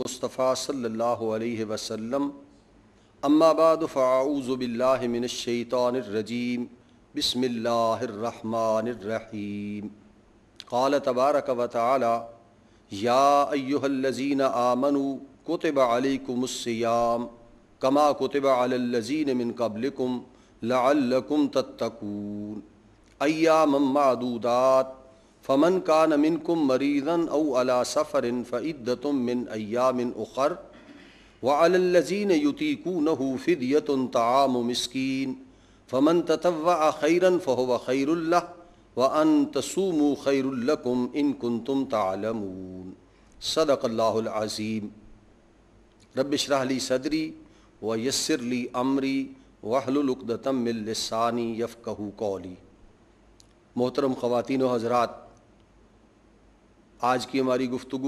मुस्तफ़ा सल्लल्लाहु अलैहि वसल्लम अम्माबाद फ़ाऊज़बिल्लामिनशैतानरजीम बसमिल्लाम काल तबारक वाली या अयुहल्लजीन आमनु कुतब अलकुमस्याम कमा कुतब अलजीन मिन कबलकुम लकुम तत्तकून अयाम मादूदात फ़मन का नमिन कुम मरीज़न अला सफ़रिन फ़िद्दतुम मिन अयामिन उखर वलजीन युतीकू नहू फ़िदियत ताम मस्किन फ़मन ततवा खैरन व खैरुल्ला व अन तसूम खैरुल्लकुम इन कुन तुम तालमून सदक़ल्लाज़ीम रबशरहली सदरी व यसरली अमरी वहलुलकदतम मिलसानी यफ़ कहू कौली मोहतरम ख़वातिन हज़रा आज की हमारी गुफ्तु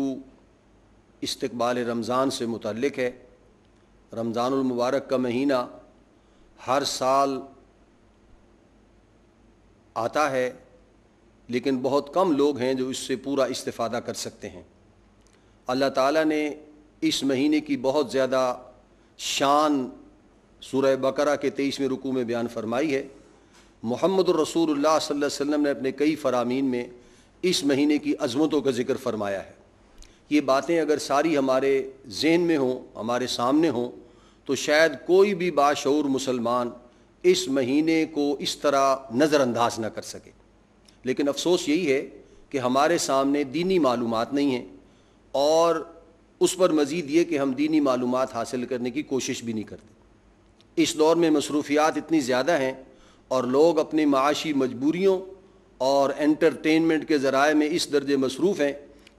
इस्तबाल रमज़ान से मुतलक है रमज़ानमबारक का महीना हर साल आता है लेकिन बहुत कम लोग हैं जो इससे पूरा इस्ता कर सकते हैं अल्लाह ताला ने इस महीने की बहुत ज़्यादा शान सूरह बकरा के तेईसवें रुकू में बयान फरमाई है मोहम्मद रसूलुल्लाह सल्लल्लाहु अलैहि वसल्लम ने अपने कई फरामीन में इस महीने की अजमतों का जिक्र फरमाया है ये बातें अगर सारी हमारे जहन में हों हमारे सामने हों तो शायद कोई भी बाशूर मुसलमान इस महीने को इस तरह नज़रअंदाज ना कर सके लेकिन अफसोस यही है कि हमारे सामने दीनी मालूम नहीं हैं और उस पर मज़ीद ये कि हम दीनी मालूम हासिल करने की कोशिश भी नहीं करते इस दौर में मसरूफियात इतनी ज़्यादा हैं और लोग अपनी माशी मजबूरियों और एंटरटेनमेंट के ज़राए में इस दर्जे मसरूफ़ हैं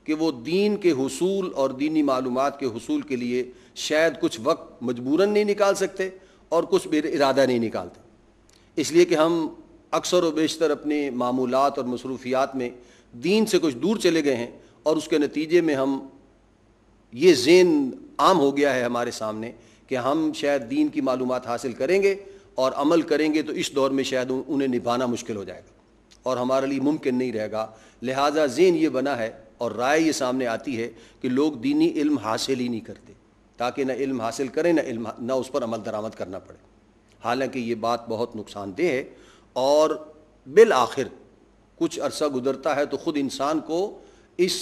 कि वो दीन के हसूल और दीनी मालूम के हसूल के लिए शायद कुछ वक्त मजबूरन नहीं निकाल सकते और कुछ बेर इरादा नहीं निकालते इसलिए कि हम अक्सर व बेशतर अपने मामूल और मसरूफियात में दीन से कुछ दूर चले गए हैं और उसके नतीजे में हम ये जेन आम हो गया है हमारे सामने कि हम शायद दीन की मालूम हासिल करेंगे और अमल करेंगे तो इस दौर में शायद उन्हें निभाना मुश्किल हो जाएगा और हमारे लिए मुमकिन नहीं रहेगा लिहाजा जेन ये बना है और राय ये सामने आती है कि लोग दीनी इल्म हासिल ही नहीं करते ताकि ना इल्म हासिल करें ना इल्म ना उस पर अमल दरामद करना पड़े हालांकि ये बात बहुत नुकसानदेह है और बिल आखिर कुछ अरसा गुजरता है तो ख़ुद इंसान को इस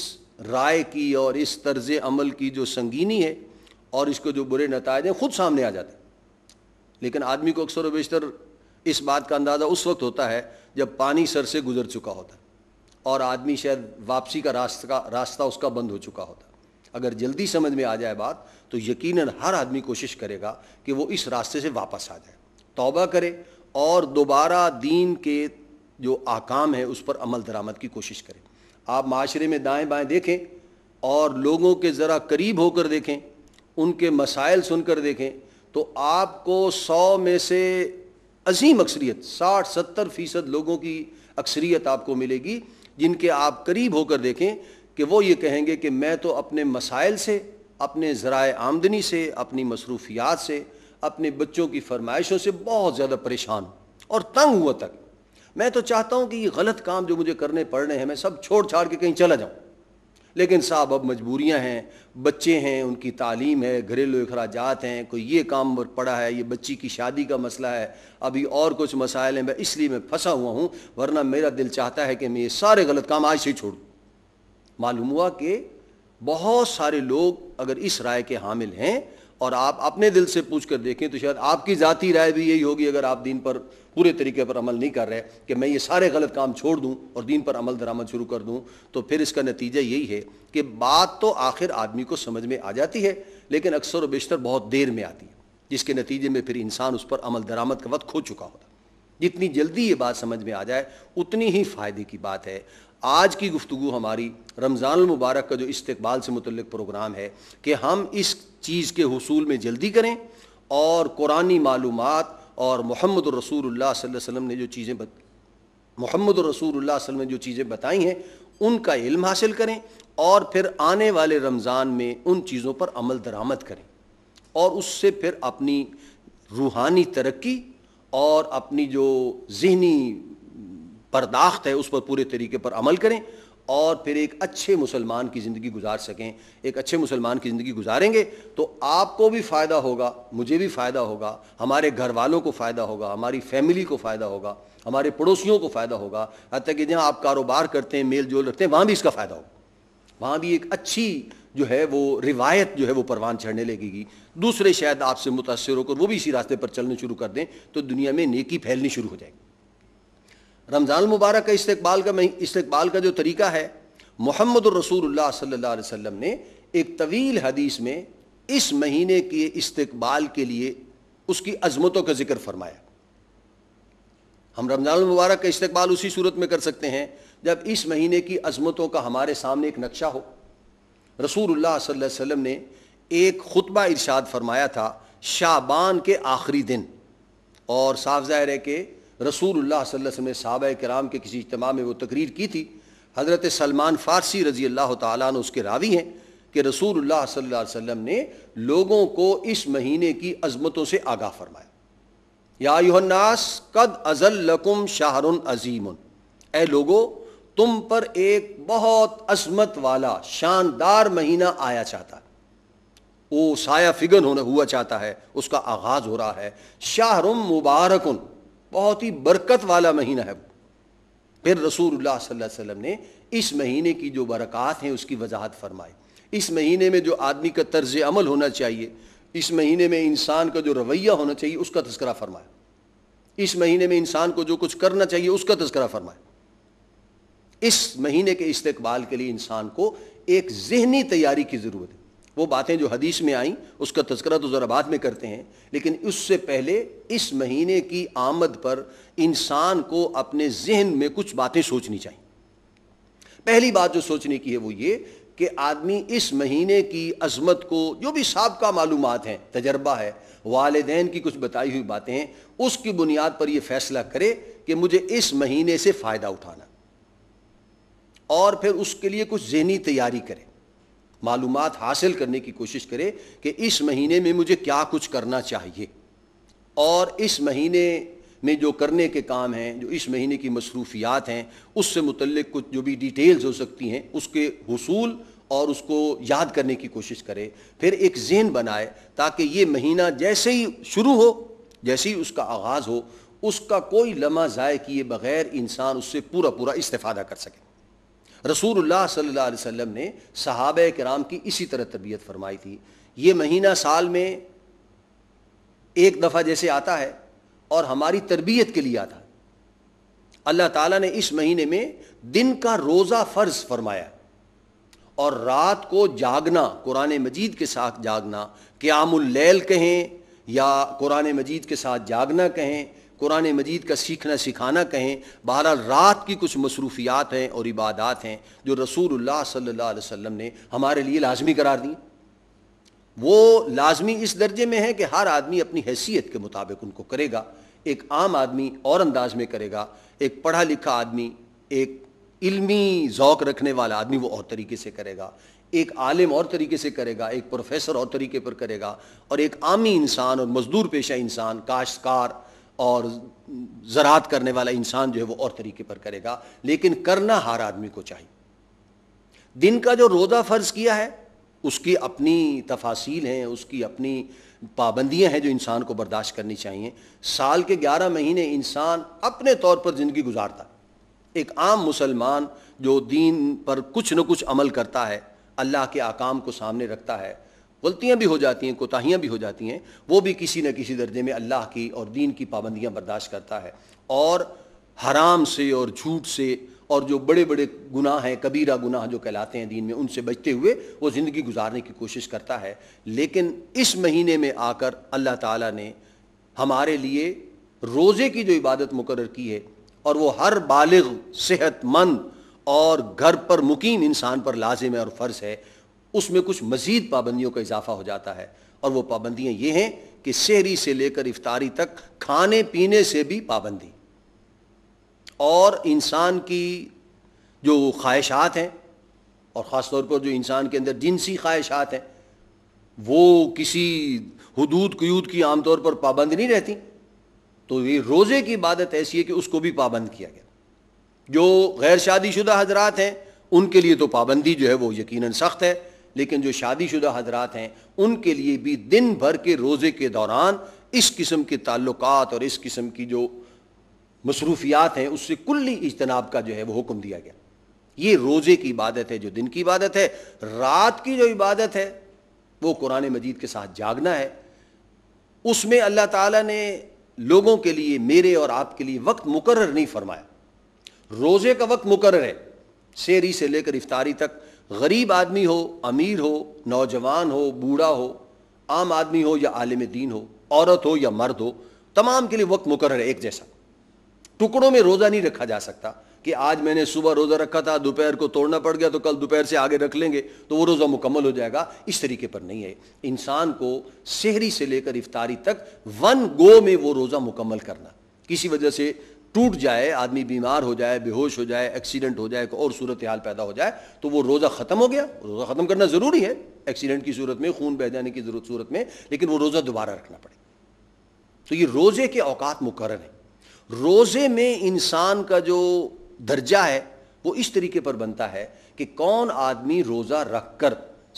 राय की और इस तर्ज अमल की जो संगीनी है और इसको जो बुरे नतज हैं ख़ुद सामने आ जाते लेकिन आदमी को अक्सर व बेशतर इस बात का अंदाज़ा उस वक्त होता है जब पानी सर से गुजर चुका होता और आदमी शायद वापसी का रास्ता रास्ता उसका बंद हो चुका होता अगर जल्दी समझ में आ जाए बात तो यकीनन हर आदमी कोशिश करेगा कि वो इस रास्ते से वापस आ जाए तौबा करे और दोबारा दीन के जो आकाम है उस पर अमल दरामद की कोशिश करें आप माशरे में दाएं बाएं देखें और लोगों के ज़रा करीब होकर देखें उनके मसाइल सुनकर देखें तो आपको सौ में से अजीम अक्सरियत साठ सत्तर फीसद लोगों की अक्सरियत आपको मिलेगी जिनके आप करीब होकर देखें कि वो ये कहेंगे कि मैं तो अपने मसाइल से अपने ज़राए आमदनी से अपनी मसरूफियात से अपने बच्चों की फरमाइशों से बहुत ज़्यादा परेशान और तंग हुआ तक मैं तो चाहता हूँ कि ये गलत काम जो मुझे करने पड़ रहे हैं मैं सब छोड़ छाड़ के कहीं चला जाऊँ लेकिन साहब अब मजबूरियां हैं बच्चे हैं उनकी तालीम है घरेलू अखराज हैं कोई ये काम पड़ा है ये बच्ची की शादी का मसला है अभी और कुछ मसाइल हैं मैं इसलिए मैं फंसा हुआ हूँ वरना मेरा दिल चाहता है कि मैं ये सारे गलत काम आज से छोड़ू मालूम हुआ कि बहुत सारे लोग अगर इस राय के हामिल हैं और आप अपने दिल से पूछ कर देखें तो शायद आपकी ज़ाती राय भी यही होगी अगर आप दीन पर पूरे तरीके पर अमल नहीं कर रहे कि मैं ये सारे गलत काम छोड़ दूँ और दीन पर अमल दरामद शुरू कर दूँ तो फिर इसका नतीजा यही है कि बात तो आखिर आदमी को समझ में आ जाती है लेकिन अक्सर व बेशतर बहुत देर में आती है जिसके नतीजे में फिर इंसान उस पर अमल दरामद का वक्त खो चुका होता जितनी जल्दी ये बात समझ में आ जाए उतनी ही फ़ायदे की बात है आज की गुफ्तु हमारी रमज़ान मुबारक का जो इस्तबाल से मुतल प्रोग्राम है कि हम इस चीज़ के हसूल में जल्दी करें और कुरानी मालूम और मोहम्मद रसूल वसम ने जो चीज़ें मोहम्मद रसूल वसम ने जो चीज़ें बताई हैं उनका इल्म हासिल करें और फिर आने वाले रमज़ान में उन चीज़ों पर अमल दरामद करें और उससे फिर अपनी रूहानी तरक्की और अपनी जो जहनी परदाख्त है उस पर पूरे तरीके पर अमल करें और फिर एक अच्छे मुसलमान की ज़िंदगी गुजार सकें एक अच्छे मुसलमान की ज़िंदगी गुजारेंगे तो आपको भी फ़ायदा होगा मुझे भी फ़ायदा होगा हमारे घर वालों को फ़ायदा होगा हमारी फैमिली को फ़ायदा होगा हमारे पड़ोसियों को फ़ायदा होगा हत्या कि जहाँ आप कारोबार करते हैं मेल जोल रखते हैं वहाँ भी इसका फ़ायदा होगा वहाँ भी एक अच्छी जो है वो रिवायत जो है वो परवान चढ़ने लगेगी दूसरे शायद आपसे मुतासर होकर वो भी इसी रास्ते पर चलने शुरू कर दें तो दुनिया में नेकी फैलनी शुरू हो जाएगी रमज़ान मुबारक का इस्तबाल का इस्तबाल का जो तरीका है मोहम्मद रसूलुल्लाह सल्लल्लाहु अलैहि वसल्लम ने एक तवील हदीस में इस महीने के इस्तबाल के लिए उसकी अजमतों का जिक्र फरमाया हम रमज़ान मुबारक का इस्तबाल उसी सूरत में कर सकते हैं जब इस महीने की अजमतों का हमारे सामने एक नक्शा हो रसूलुल्लाह सल्लल्लाहु अलैहि वसल्लम ने एक खुतबा इरशाद फरमाया था शाबान के आखिरी दिन और साफ जाहिर है कि रसूल सल्लम साहब कराम के किसी इज्तम में वो तकरीर की थी हज़रत सलमान फ़ारसी रज़ी अल्लाह तन उसके रावी हैं कि रसूल वसम ने लोगों को इस महीने की अजमतों से आगाह फरमाया या युहन्नास कद अजल शाहरुन अजीम ए लोगो तुम पर एक बहुत अजमत वाला शानदार महीना आया चाहता है वो साया फिगन होना हुआ चाहता है उसका आगाज़ हो रहा है शाहरुम मुबारकुन बहुत ही बरकत वाला महीना है फिर रसूल सल्लम ने इस महीने की जो बरक़ात हैं उसकी वजाहत फरमाई इस महीने में जो आदमी का तर्ज अमल होना चाहिए इस महीने में इंसान का जो रवैया होना चाहिए उसका तस्करा फरमाया इस महीने में इंसान को जो कुछ करना चाहिए उसका तस्करा फरमाया इस महीने के इस्तकबाल के लिए इंसान को एक जहनी तैयारी की ज़रूरत है वो बातें जो हदीस में आई उसका तस्करा तो ज़रा बाद में करते हैं लेकिन उससे पहले इस महीने की आमद पर इंसान को अपने जहन में कुछ बातें सोचनी चाहिए पहली बात जो सोचने की है वो ये कि आदमी इस महीने की अजमत को जो भी सबका मालूम है तजर्बा है वालदेन की कुछ बताई हुई बातें हैं उसकी बुनियाद पर यह फैसला करे कि मुझे इस महीने से फ़ायदा उठाना और फिर उसके लिए कुछ जहनी तैयारी करे मालूम हासिल करने की कोशिश करें कि इस महीने में मुझे क्या कुछ करना चाहिए और इस महीने में जो करने के काम हैं जो इस महीने की मसरूफियात हैं उससे मुतलक कुछ जो भी डिटेल्स हो सकती हैं उसके हसूल और उसको याद करने की कोशिश करे फिर एक जेन बनाए ताकि ये महीना जैसे ही शुरू हो जैसे ही उसका आगाज़ हो उसका कोई लम्हा ज़ाय किए बग़ैर इंसान उससे पूरा पूरा इस्तेफ़ादा कर सके रसूल सल्ला ने सहाब कराम की इसी तरह तबीयत फरमाई थी ये महीना साल में एक दफ़ा जैसे आता है और हमारी तरबियत के लिए आता है अल्लाह ताला ने इस महीने में दिन का रोज़ा फ़र्ज फरमाया और रात को जागना कुरान मजीद के साथ जागना क्यामैल कहें या कुरान मजीद के साथ जागना कहें कुरान मजीद का सीखना सिखाना कहें बहर रात की कुछ मसरूफियात हैं और इबादत हैं जो रसूल सल्ला वसम ने हमारे लिए लाजमी करार दी वो लाजमी इस दर्जे में है कि हर आदमी अपनी हैसियत के मुताबिक उनको करेगा एक आम आदमी और अंदाज में करेगा एक पढ़ा लिखा आदमी एक इल्मी ओक़ रखने वाला आदमी वो और तरीके से करेगा एक आलिम और तरीके से करेगा एक प्रोफेसर और तरीके पर करेगा और एक आमी इंसान और मज़दूर पेशा इंसान काश्तकार और ज़रात करने वाला इंसान जो है वो और तरीके पर करेगा लेकिन करना हर आदमी को चाहिए दिन का जो रोज़ा फ़र्ज़ किया है उसकी अपनी तफासिल हैं उसकी अपनी पाबंदियां हैं जो इंसान को बर्दाश्त करनी चाहिए साल के ग्यारह महीने इंसान अपने तौर पर ज़िंदगी गुजारता एक आम मुसलमान जो दीन पर कुछ न कुछ अमल करता है अल्लाह के आकाम को सामने रखता है गलतियाँ भी हो जाती हैं कोताहियाँ भी हो जाती हैं वो भी किसी न किसी दर्जे में अल्लाह की और दीन की पाबंदियाँ बर्दाश्त करता है और हराम से और झूठ से और जो बड़े बड़े गुनाह हैं कबीरा गुनाह जो कहलाते हैं दीन में उनसे बचते हुए वो ज़िंदगी गुजारने की कोशिश करता है लेकिन इस महीने में आकर अल्लाह ताला ने हमारे लिए रोज़े की जो इबादत मुकर की है और वो हर बालग सेहतमंद और घर पर मुकीम इंसान पर लाजिम है और फ़र्ज़ है उसमें कुछ मजीद पाबंदियों का इजाफा हो जाता है और वो पाबंदियां ये हैं कि शहरी से लेकर इफ्तारी तक खाने पीने से भी पाबंदी और इंसान की जो ख्वाहिशात हैं और ख़ास तौर पर जो इंसान के अंदर जिनसी ख्वाहिशात हैं वो किसी हदूद क्यूद की आमतौर पर पाबंद नहीं रहती तो ये रोज़े की इबादत ऐसी है कि उसको भी पाबंद किया गया जो गैर शादीशुदा हजरात हैं उनके लिए तो पाबंदी जो है वो यकीनन सख्त है लेकिन जो शादीशुदा हजरात हैं उनके लिए भी दिन भर के रोज़े के दौरान इस किस्म के ताल्लुक और इस किस्म की जो मसरूफियात हैं उससे कुल्ली इजतनाब का जो है वह हुक्म दिया गया ये रोज़े की इबादत है जो दिन की इबादत है रात की जो इबादत है वो कुरान मजीद के साथ जागना है उसमें अल्लाह ताला ने लोगों के लिए मेरे और आपके लिए वक्त मुकर नहीं फरमाया रोज़े का वक्त मुकर है शेरी से लेकर इफ्तारी तक गरीब आदमी हो अमीर हो नौजवान हो बूढ़ा हो आम आदमी हो या आलिम दीन हो औरत हो या मर्द हो तमाम के लिए वक्त मुकर है एक जैसा टुकड़ों में रोज़ा नहीं रखा जा सकता कि आज मैंने सुबह रोज़ा रखा था दोपहर को तोड़ना पड़ गया तो कल दोपहर से आगे रख लेंगे तो वो रोज़ा मुकम्मल हो जाएगा इस तरीके पर नहीं है इंसान को शहरी से लेकर इफ्तारी तक वन गो में वो रोज़ा मुकम्मल करना किसी वजह से टूट जाए आदमी बीमार हो जाए बेहोश हो जाए एक्सीडेंट हो जाए और सूरत हाल पैदा हो जाए तो वो रोज़ा ख़त्म हो गया रोज़ा ख़त्म करना ज़रूरी है एक्सीडेंट की सूरत में खून बह जाने की ज़रूरत सूरत में लेकिन वो रोज़ा दोबारा रखना पड़े तो ये रोज़े के औकात मुकर हैं रोज़े में इंसान का जो दर्जा है वो इस तरीके पर बनता है कि कौन आदमी रोज़ा रख कर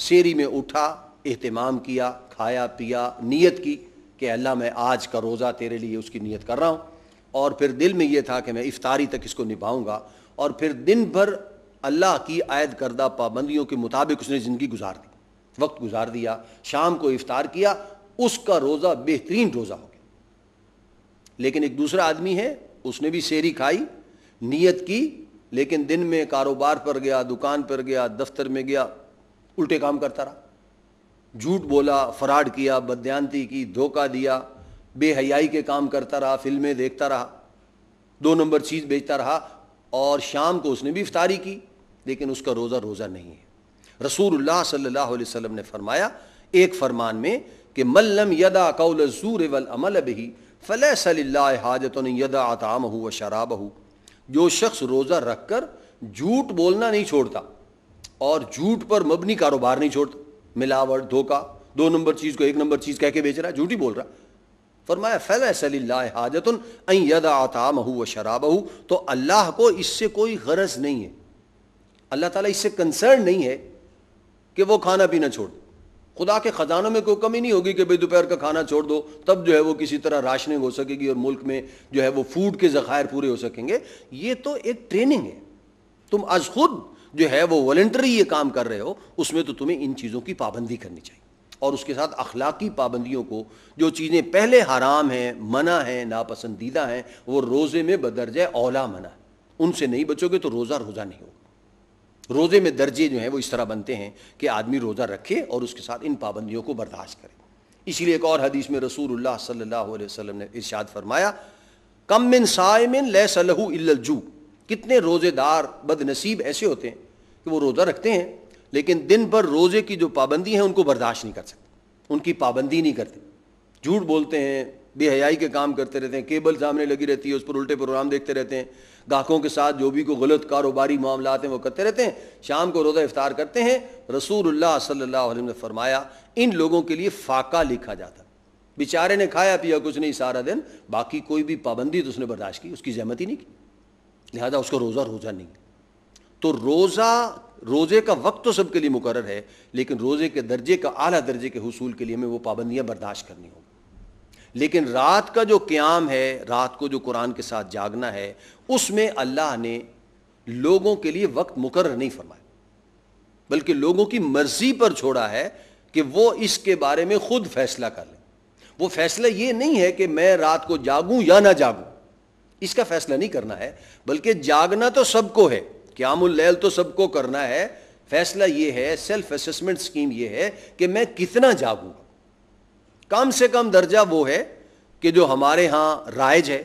शेरी में उठा एहतमाम किया खाया पिया नीयत की कि अल्लाह मैं आज का रोज़ा तेरे लिए उसकी नीयत कर रहा हूँ और फिर दिल में ये था कि मैं इफ्तारी तक इसको निभाऊंगा और फिर दिन भर अल्लाह की आयद करदा पाबंदियों के मुताबिक उसने ज़िंदगी गुजार दी वक्त गुजार दिया शाम को इफ्तार किया उसका रोज़ा बेहतरीन रोज़ा हो गया लेकिन एक दूसरा आदमी है उसने भी शेरी खाई नीयत की लेकिन दिन में कारोबार पर गया दुकान पर गया दफ्तर में गया उल्टे काम करता रहा झूठ बोला फ्रॉड किया बदयांती की धोखा दिया बेहयाई के काम करता रहा फिल्में देखता रहा दो नंबर चीज़ बेचता रहा और शाम को उसने भी इफ्तारी की लेकिन उसका रोज़ा रोज़ा नहीं है रसूलुल्लाह सल्लल्लाहु अलैहि वसल्लम ने फरमाया एक फरमान में कि मल्लम यदा कौल जूर वल अमल बही फ़ल सल्ला हाजत यदा आताम हु व शराब हु जो शख्स रोज़ा रख कर झूठ बोलना नहीं छोड़ता और झूठ पर मबनी कारोबार नहीं छोड़ता मिलावट धोखा दो नंबर चीज़ को एक नंबर चीज़ कह के बेच रहा है झूठ ही बोल रहा है फरमाया फ़ैल सल्ला हाजतन यद व शराब तो अल्लाह को इससे कोई गरज नहीं है अल्लाह ताला इससे कंसर्न नहीं है कि वो खाना पीना छोड़ दो खुदा के ख़जानों में कोई कमी नहीं होगी कि भाई दोपहर का खाना छोड़ दो तब जो है वो किसी तरह राशनिंग हो सकेगी और मुल्क में जो है वो फूड के ज़खायर पूरे हो सकेंगे ये तो एक ट्रेनिंग है तुम आज खुद जो है वो वॉल्ट्री ये काम कर रहे हो उसमें तो तुम्हें इन चीज़ों की पाबंदी करनी चाहिए और उसके साथ अखलाकी पाबंदियों को जो चीज़ें पहले हराम हैं मना हैं नापसंदीदा हैं वो रोज़े में बदरजे औला मना उनसे नहीं बचोगे तो रोज़ा रोज़ा नहीं होगा रोज़े में दर्जे जो हैं वो इस तरह बनते हैं कि आदमी रोज़ा रखे और उसके साथ इन पाबंदियों को बर्दाश्त करे इसलिए एक और हदीस में रसूल सल्ला अलैहि ने इर्शाद फरमाया कम मिन सायमिन सलहू इल्लजू कितने रोज़ेदार बदनसीब ऐसे होते हैं कि वो रोज़ा रखते हैं लेकिन दिन भर रोज़े की जो पाबंदी है उनको बर्दाश्त नहीं कर सकते उनकी पाबंदी नहीं करते झूठ बोलते हैं बेहयाई के काम करते रहते हैं केबल सामने लगी रहती है उस पर उल्टे प्रोग्राम देखते रहते हैं गाहकों के साथ जो भी कोई गलत कारोबारी मामला हैं वो करते रहते हैं शाम को रोज़ा इफ्तार करते हैं रसूलुल्लाह सल्लल्लाहु अलैहि वसल्लम ने फरमाया इन लोगों के लिए फाका लिखा जाता बेचारे ने खाया पिया कुछ नहीं सारा दिन बाकी कोई भी पाबंदी तो उसने बर्दाश्त की उसकी जहमत ही नहीं की लिहाजा उसको रोज़ा रोज़ा नहीं तो रोज़ा रोज़े का वक्त तो सबके लिए मुकर है लेकिन रोज़े के दर्जे का आला दर्जे के हसूल के लिए हमें वो पाबंदियां बर्दाश्त करनी होगी लेकिन रात का जो क्याम है रात को जो कुरान के साथ जागना है उसमें अल्लाह ने लोगों के लिए वक्त मुकर नहीं फरमाया बल्कि लोगों की मर्जी पर छोड़ा है कि वो इसके बारे में खुद फैसला कर लें वो फैसला ये नहीं है कि मैं रात को जागूं या ना जागूं इसका फैसला नहीं करना है बल्कि जागना तो सबको है क्यामुल तो सबको करना है फैसला ये है सेल्फ असेसमेंट स्कीम ये है कि मैं कितना जागूँ कम से कम दर्जा वो है कि जो हमारे यहाँ राइज है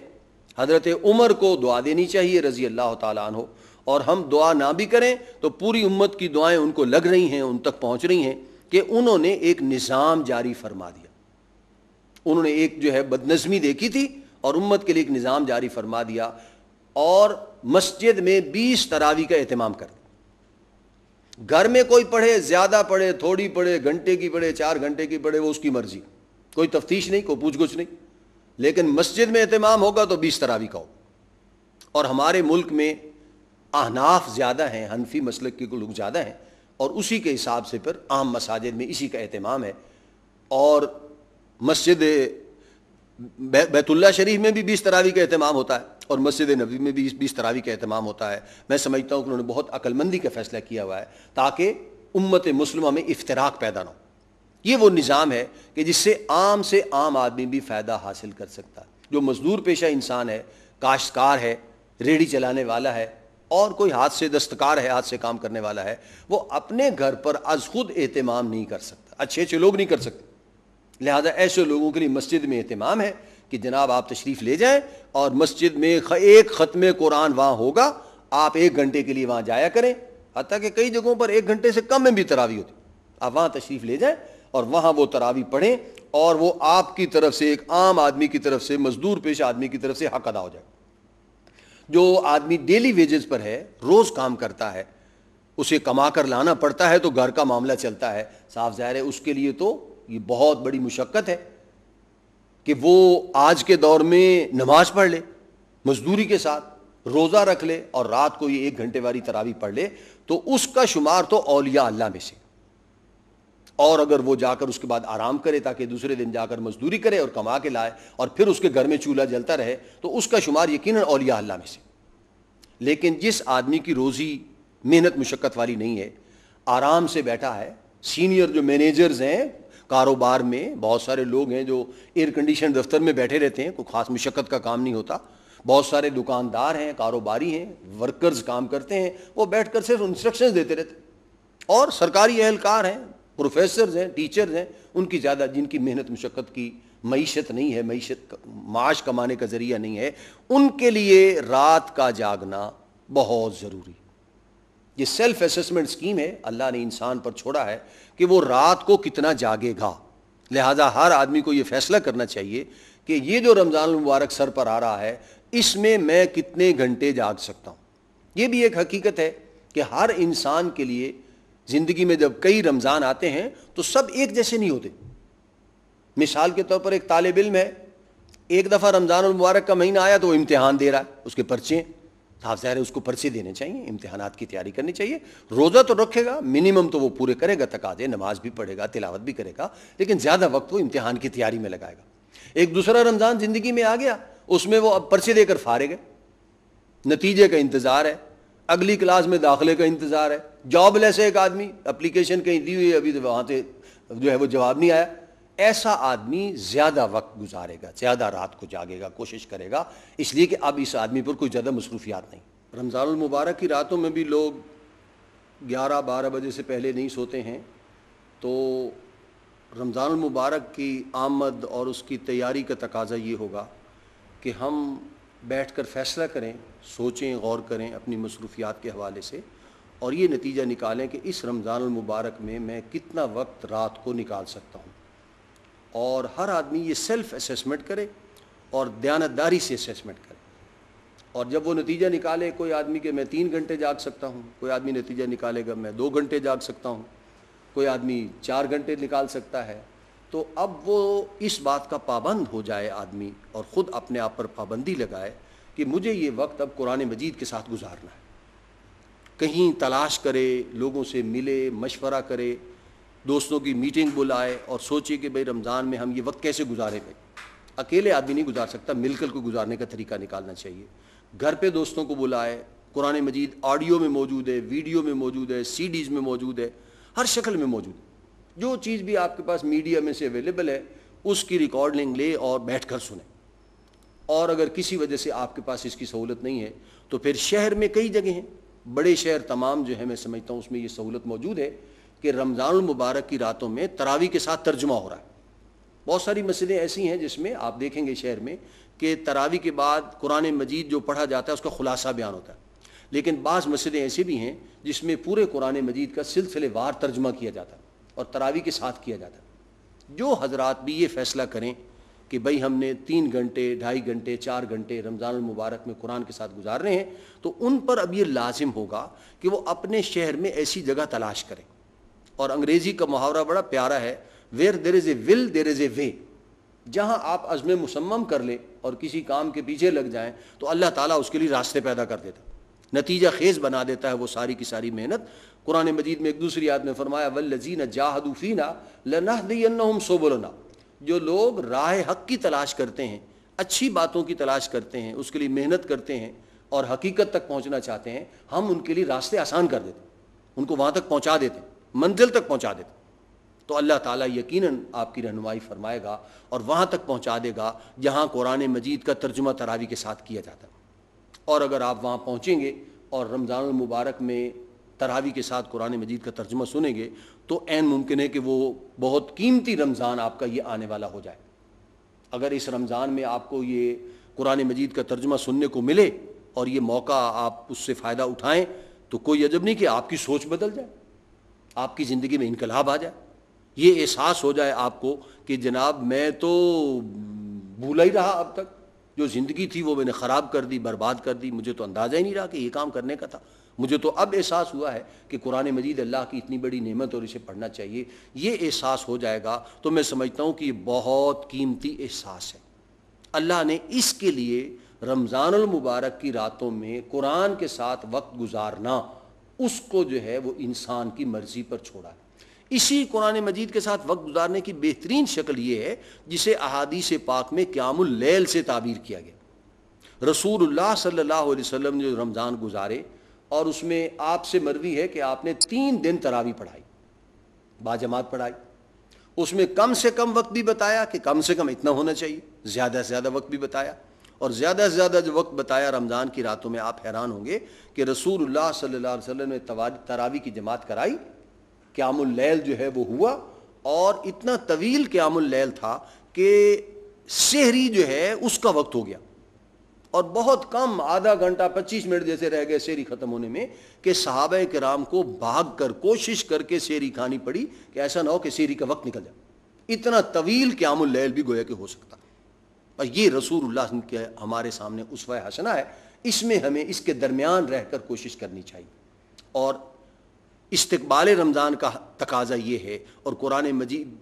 हजरत उमर को दुआ देनी चाहिए रजी अल्लाह हो और हम दुआ ना भी करें तो पूरी उम्मत की दुआएं उनको लग रही हैं उन तक पहुंच रही हैं कि उन्होंने एक निज़ाम जारी फरमा दिया उन्होंने एक जो है बदनज़मी देखी थी और उम्मत के लिए एक निज़ाम जारी फरमा दिया और मस्जिद में बीस तरावी का अहतमाम कर घर में कोई पढ़े ज़्यादा पढ़े थोड़ी पढ़े घंटे की पढ़े चार घंटे की पढ़े वो उसकी मर्जी कोई तफ्तीश नहीं कोई पूछ गुछ नहीं लेकिन मस्जिद में अहतमाम होगा तो बीस तरावी का हो और हमारे मुल्क में अहनाफ ज़्यादा हैं हनफी मसलक के लोग ज़्यादा हैं और उसी के हिसाब से फिर आम मसाजिद में इसी का अहतमाम है और मस्जिद बैतुल्ला शरीफ में भी बीस तरावी का अहतमाम होता है और मस्जिद नबी में भी इस बीस तरावी का अहतमाम होता है मैं समझता हूँ कि उन्होंने बहुत अक्लमंदी का फैसला किया हुआ है ताकि उम्मत मुसलमा में इफ्तराक पैदा ना हो ये वो निज़ाम है कि जिससे आम से आम आदमी भी फ़ायदा हासिल कर सकता है जो मजदूर पेशा इंसान है काश्तकार है रेडी चलाने वाला है और कोई हाथ से दस्तकार है हाथ से काम करने वाला है वो अपने घर पर आज खुद एहतमाम नहीं कर सकता अच्छे अच्छे लोग नहीं कर सकते लिहाजा ऐसे लोगों के लिए मस्जिद में अहतमाम है कि जनाब आप तशरीफ़ ले जाएं और मस्जिद में एक ख़त्म कुरान वहाँ होगा आप एक घंटे के लिए वहाँ जाया करें हती कि कई जगहों पर एक घंटे से कम में भी तरावी होती आप वहाँ तशरीफ़ ले जाएं और वहाँ वो तरावी पढ़ें और वो आपकी तरफ से एक आम आदमी की तरफ से मजदूर पेश आदमी की तरफ से हक अदा हो जाए जो आदमी डेली वेजेस पर है रोज़ काम करता है उसे कमा कर लाना पड़ता है तो घर का मामला चलता है साफ जाहिर है उसके लिए तो ये बहुत बड़ी मुशक्क़त है कि वो आज के दौर में नमाज पढ़ ले मजदूरी के साथ रोज़ा रख ले और रात को ये एक घंटे वाली तरावी पढ़ ले तो उसका शुमार तो अलिया अल्लाह में से और अगर वो जाकर उसके बाद आराम करे ताकि दूसरे दिन जाकर मजदूरी करे और कमा के लाए और फिर उसके घर में चूल्हा जलता रहे तो उसका शुमार यकीन अलिया अल्लाह में से लेकिन जिस आदमी की रोज़ी मेहनत मुशक्क़त वाली नहीं है आराम से बैठा है सीनियर जो मैनेजर्स हैं कारोबार में बहुत सारे लोग हैं जो एयर कंडीशन दफ्तर में बैठे रहते हैं कोई खास मशक्कत का काम नहीं होता बहुत सारे दुकानदार हैं कारोबारी हैं वर्कर्स काम करते हैं वो बैठ कर सिर्फ इंस्ट्रक्शन देते रहते और सरकारी एहलकार हैं प्रोफेसर हैं टीचर्स हैं उनकी ज़्यादा जिनकी मेहनत मशक्क़त की मीशत नहीं है मीशत माश कमाने का ज़रिया नहीं है उनके लिए रात का जागना बहुत ज़रूरी ये सेल्फ असेसमेंट स्कीम है अल्लाह ने इंसान पर छोड़ा है कि वो रात को कितना जागेगा लिहाजा हर आदमी को ये फैसला करना चाहिए कि ये जो रमज़ान मुबारक सर पर आ रहा है इसमें मैं कितने घंटे जाग सकता हूँ ये भी एक हकीकत है कि हर इंसान के लिए ज़िंदगी में जब कई रमज़ान आते हैं तो सब एक जैसे नहीं होते मिसाल के तौर पर एक तालब इम है एक दफ़ा रमज़ान मुबारक का महीना आया तो वो इम्तहान दे रहा है उसके पर्चे हैं आप ज़ाहिर है उसको पर्चे देने चाहिए इम्तहान की तैयारी करनी चाहिए रोज़ा तो रखेगा मिनिमम तो वो पूरे करेगा तकाजे नमाज भी पढ़ेगा तिलावत भी करेगा लेकिन ज़्यादा वक्त वो इम्तहान की तैयारी में लगाएगा एक दूसरा रमज़ान ज़िंदगी में आ गया उसमें वो अब पर्चे देकर फारे गए नतीजे का इंतज़ार है अगली क्लास में दाखिले का इंतज़ार है जॉब है एक आदमी अप्लीकेशन कहीं दी हुई अभी तो वहाँ से जो है वो जवाब नहीं आया ऐसा आदमी ज़्यादा वक्त गुजारेगा ज़्यादा रात को जागेगा कोशिश करेगा इसलिए कि अब इस आदमी पर कोई ज़्यादा मसरूफियात नहीं रमज़ानमबारक की रातों में भी लोग ग्यारह बारह बजे से पहले नहीं सोते हैं तो रमज़ानमबारक की आमद और उसकी तैयारी का तकाजा ये होगा कि हम बैठ कर फैसला करें सोचें गौर करें अपनी मसरूफियात के हवाले से और ये नतीजा निकालें कि इस रमज़ानमबारक में मैं कितना वक्त रात को निकाल सकता हूँ और हर आदमी ये सेल्फ असेसमेंट करे और दयानतदारी से असेसमेंट करे और जब वो नतीजा निकाले कोई आदमी के मैं तीन घंटे जाग सकता हूँ कोई आदमी नतीजा निकालेगा मैं दो घंटे जाग सकता हूँ कोई आदमी चार घंटे निकाल सकता है तो अब वो इस बात का पाबंद हो जाए आदमी और ख़ुद अपने आप पर पाबंदी लगाए कि मुझे ये वक्त अब कुरान मजीद के साथ गुजारना है कहीं तलाश करे लोगों से मिले मशवरा करे दोस्तों की मीटिंग बुलाए और सोचे कि भाई रमज़ान में हम ये वक्त कैसे गुजारें भाई अकेले आदमी नहीं गुजार सकता मिलकर को गुजारने का तरीका निकालना चाहिए घर पे दोस्तों को बुलाए कुरान मजीद ऑडियो में मौजूद है वीडियो में मौजूद है सीडीज़ में मौजूद है हर शक्ल में मौजूद है जो चीज़ भी आपके पास मीडिया में से अवेलेबल है उसकी रिकॉर्डिंग ले और बैठ कर सुने और अगर किसी वजह से आपके पास इसकी सहूलत नहीं है तो फिर शहर में कई जगह हैं बड़े शहर तमाम जो है मैं समझता हूँ उसमें ये सहूलत मौजूद है कि रमज़ान मुबारक की रातों में तरावी के साथ तर्जुमा हो रहा है बहुत सारी मसलें ऐसी हैं जिसमें आप देखेंगे शहर में कि तरावी के बाद कुरान मजीद जो पढ़ा जाता है उसका खुलासा बयान होता है लेकिन बाज़ मसलें ऐसी भी हैं जिसमें पूरे कुरान मजीद का सिलसिलेवार तर्जमा किया जाता है और तरावी के साथ किया जाता है जो हजरात भी ये फैसला करें कि भाई हमने तीन घंटे ढाई घंटे चार घंटे रमज़ान मुबारक में कुरान के साथ गुजार रहे हैं तो उन पर अब ये लाजिम होगा कि वो अपने शहर में ऐसी जगह तलाश करें और अंग्रेजी का मुहावरा बड़ा प्यारा है where there is a will there is a way जहां आप अज़म मुसम्म कर ले और किसी काम के पीछे लग जाए तो अल्लाह ताला उसके लिए रास्ते पैदा कर देता नतीजा खेज बना देता है वो सारी की सारी मेहनत कुरान मजीद में एक दूसरी याद में फरमाया वल्लजीना जाहदूफीना लना सो सोबलना जो लोग राह हक की तलाश करते हैं अच्छी बातों की तलाश करते हैं उसके लिए मेहनत करते हैं और हकीकत तक पहुंचना चाहते हैं हम उनके लिए रास्ते आसान कर देते हैं उनको वहां तक पहुंचा देते हैं मंजिल तक पहुंचा देते तो अल्लाह ताला यकीनन आपकी रहनुमाई फरमाएगा और वहाँ तक पहुँचा देगा जहाँ कुरान मजीद का तर्जुमा तरावी के साथ किया जाता है और अगर आप वहाँ पहुँचेंगे और रमज़ान मुबारक में तरावी के साथ कुरान मजीद का तर्जुमा सुनेंगे तो ऐन मुमकिन है कि वो बहुत कीमती रमज़ान आपका ये आने वाला हो जाए अगर इस रमज़ान में आपको ये कुरान मजीद का तर्जुमा सुनने को मिले और ये मौका आप उससे फ़ायदा उठाएं तो कोई अजब नहीं कि आपकी सोच बदल जाए आपकी ज़िंदगी में इनकलाब आ जाए ये एहसास हो जाए आपको कि जनाब मैं तो भूला ही रहा अब तक जो ज़िंदगी थी वो मैंने ख़राब कर दी बर्बाद कर दी मुझे तो अंदाज़ा ही नहीं रहा कि ये काम करने का था मुझे तो अब एहसास हुआ है कि कुरान मजीद अल्लाह की इतनी बड़ी नेमत और इसे पढ़ना चाहिए ये एहसास हो जाएगा तो मैं समझता हूँ कि ये बहुत कीमती एहसास है अल्लाह ने इसके लिए रमज़ानमबारक की रातों में कुरान के साथ वक्त गुजारना उसको जो है वो इंसान की मर्जी पर छोड़ा है इसी कुरान मजीद के साथ वक्त गुजारने की बेहतरीन शक्ल ये है जिसे से पाक में क्यामैल से ताबीर किया गया रसूलुल्लाह सल्लल्लाहु अलैहि वसल्लम ने रमज़ान गुजारे और उसमें आपसे मरवी है कि आपने तीन दिन तरावी पढ़ाई बाजमात पढ़ाई उसमें कम से कम वक्त भी बताया कि कम से कम इतना होना चाहिए ज़्यादा से ज़्यादा वक्त भी बताया और ज़्यादा से ज़्यादा जो वक्त बताया रमज़ान की रातों में आप हैरान होंगे कि रसूल सल्ला ने तरावी की जमात कराई क्यामुल्लैल जो है वो हुआ और इतना तवील क्यामुल्लैल था कि शहरी जो है उसका वक्त हो गया और बहुत कम आधा घंटा पच्चीस मिनट जैसे रह गए शेरी ख़त्म होने में कि के कराम को भाग कर कोशिश करके शेरी खानी पड़ी कि ऐसा ना हो कि शेरी का वक्त निकल जाए इतना तवील क्यामुल्लैल भी गोया कि हो सकता और ये रसूल के हमारे सामने उस हसना है इसमें हमें इसके दरमियान रहकर कोशिश करनी चाहिए और इस्तबाल रमज़ान का तकाजा ये है और कुरान मजीद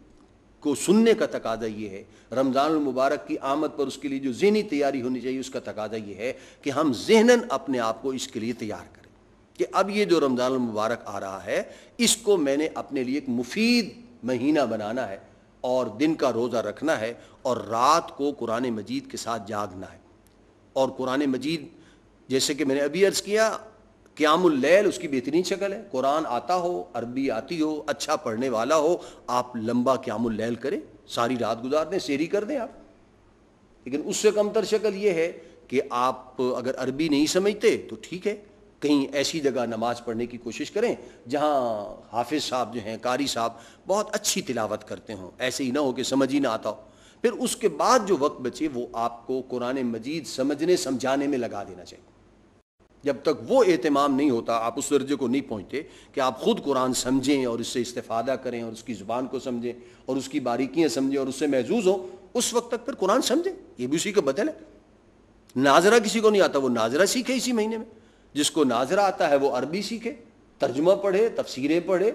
को सुनने का तकाजा ये है रमज़ानमबारक की आमद पर उसके लिए जो जहनी तैयारी होनी चाहिए उसका तकाजा ये है कि हम जहनन अपने आप को इसके लिए तैयार करें कि अब ये जो रमज़ानमबारक आ रहा है इसको मैंने अपने लिए एक मुफीद महीना बनाना है और दिन का रोज़ा रखना है और रात को कुरान मजीद के साथ जागना है और कुरान मजीद जैसे कि मैंने अभी अर्ज़ किया क्यामैल उसकी बेहतरीन शक्ल है कुरान आता हो अरबी आती हो अच्छा पढ़ने वाला हो आप लंबा क्यामल करें सारी रात गुजार दें शेरी कर दें आप लेकिन उससे कमतर शक्ल ये है कि आप अगर अरबी नहीं समझते तो ठीक है कहीं ऐसी जगह नमाज पढ़ने की कोशिश करें जहाँ हाफिज़ साहब जो हैं कारी साहब बहुत अच्छी तिलावत करते हों ऐसे ही ना हो कि समझ ही ना आता हो फिर उसके बाद जो वक्त बचे वो आपको कुरान मजीद समझने समझाने में लगा देना चाहिए जब तक वो एहतमाम नहीं होता आप उस दर्जे को नहीं पहुँचते कि आप ख़ुद कुरान समझें और इससे इस्तेफादा करें और उसकी ज़ुबान को समझें और उसकी बारीकियाँ समझें और उससे महजूज़ हों उस वक्त तक फिर कुरान समझें ये भी उसी का बदल है नाजरा किसी को नहीं आता वो नाजरा सीखे इसी महीने में जिसको नाजरा आता है वो अरबी सीखे तर्जमा पढ़े तफसीरें पढ़े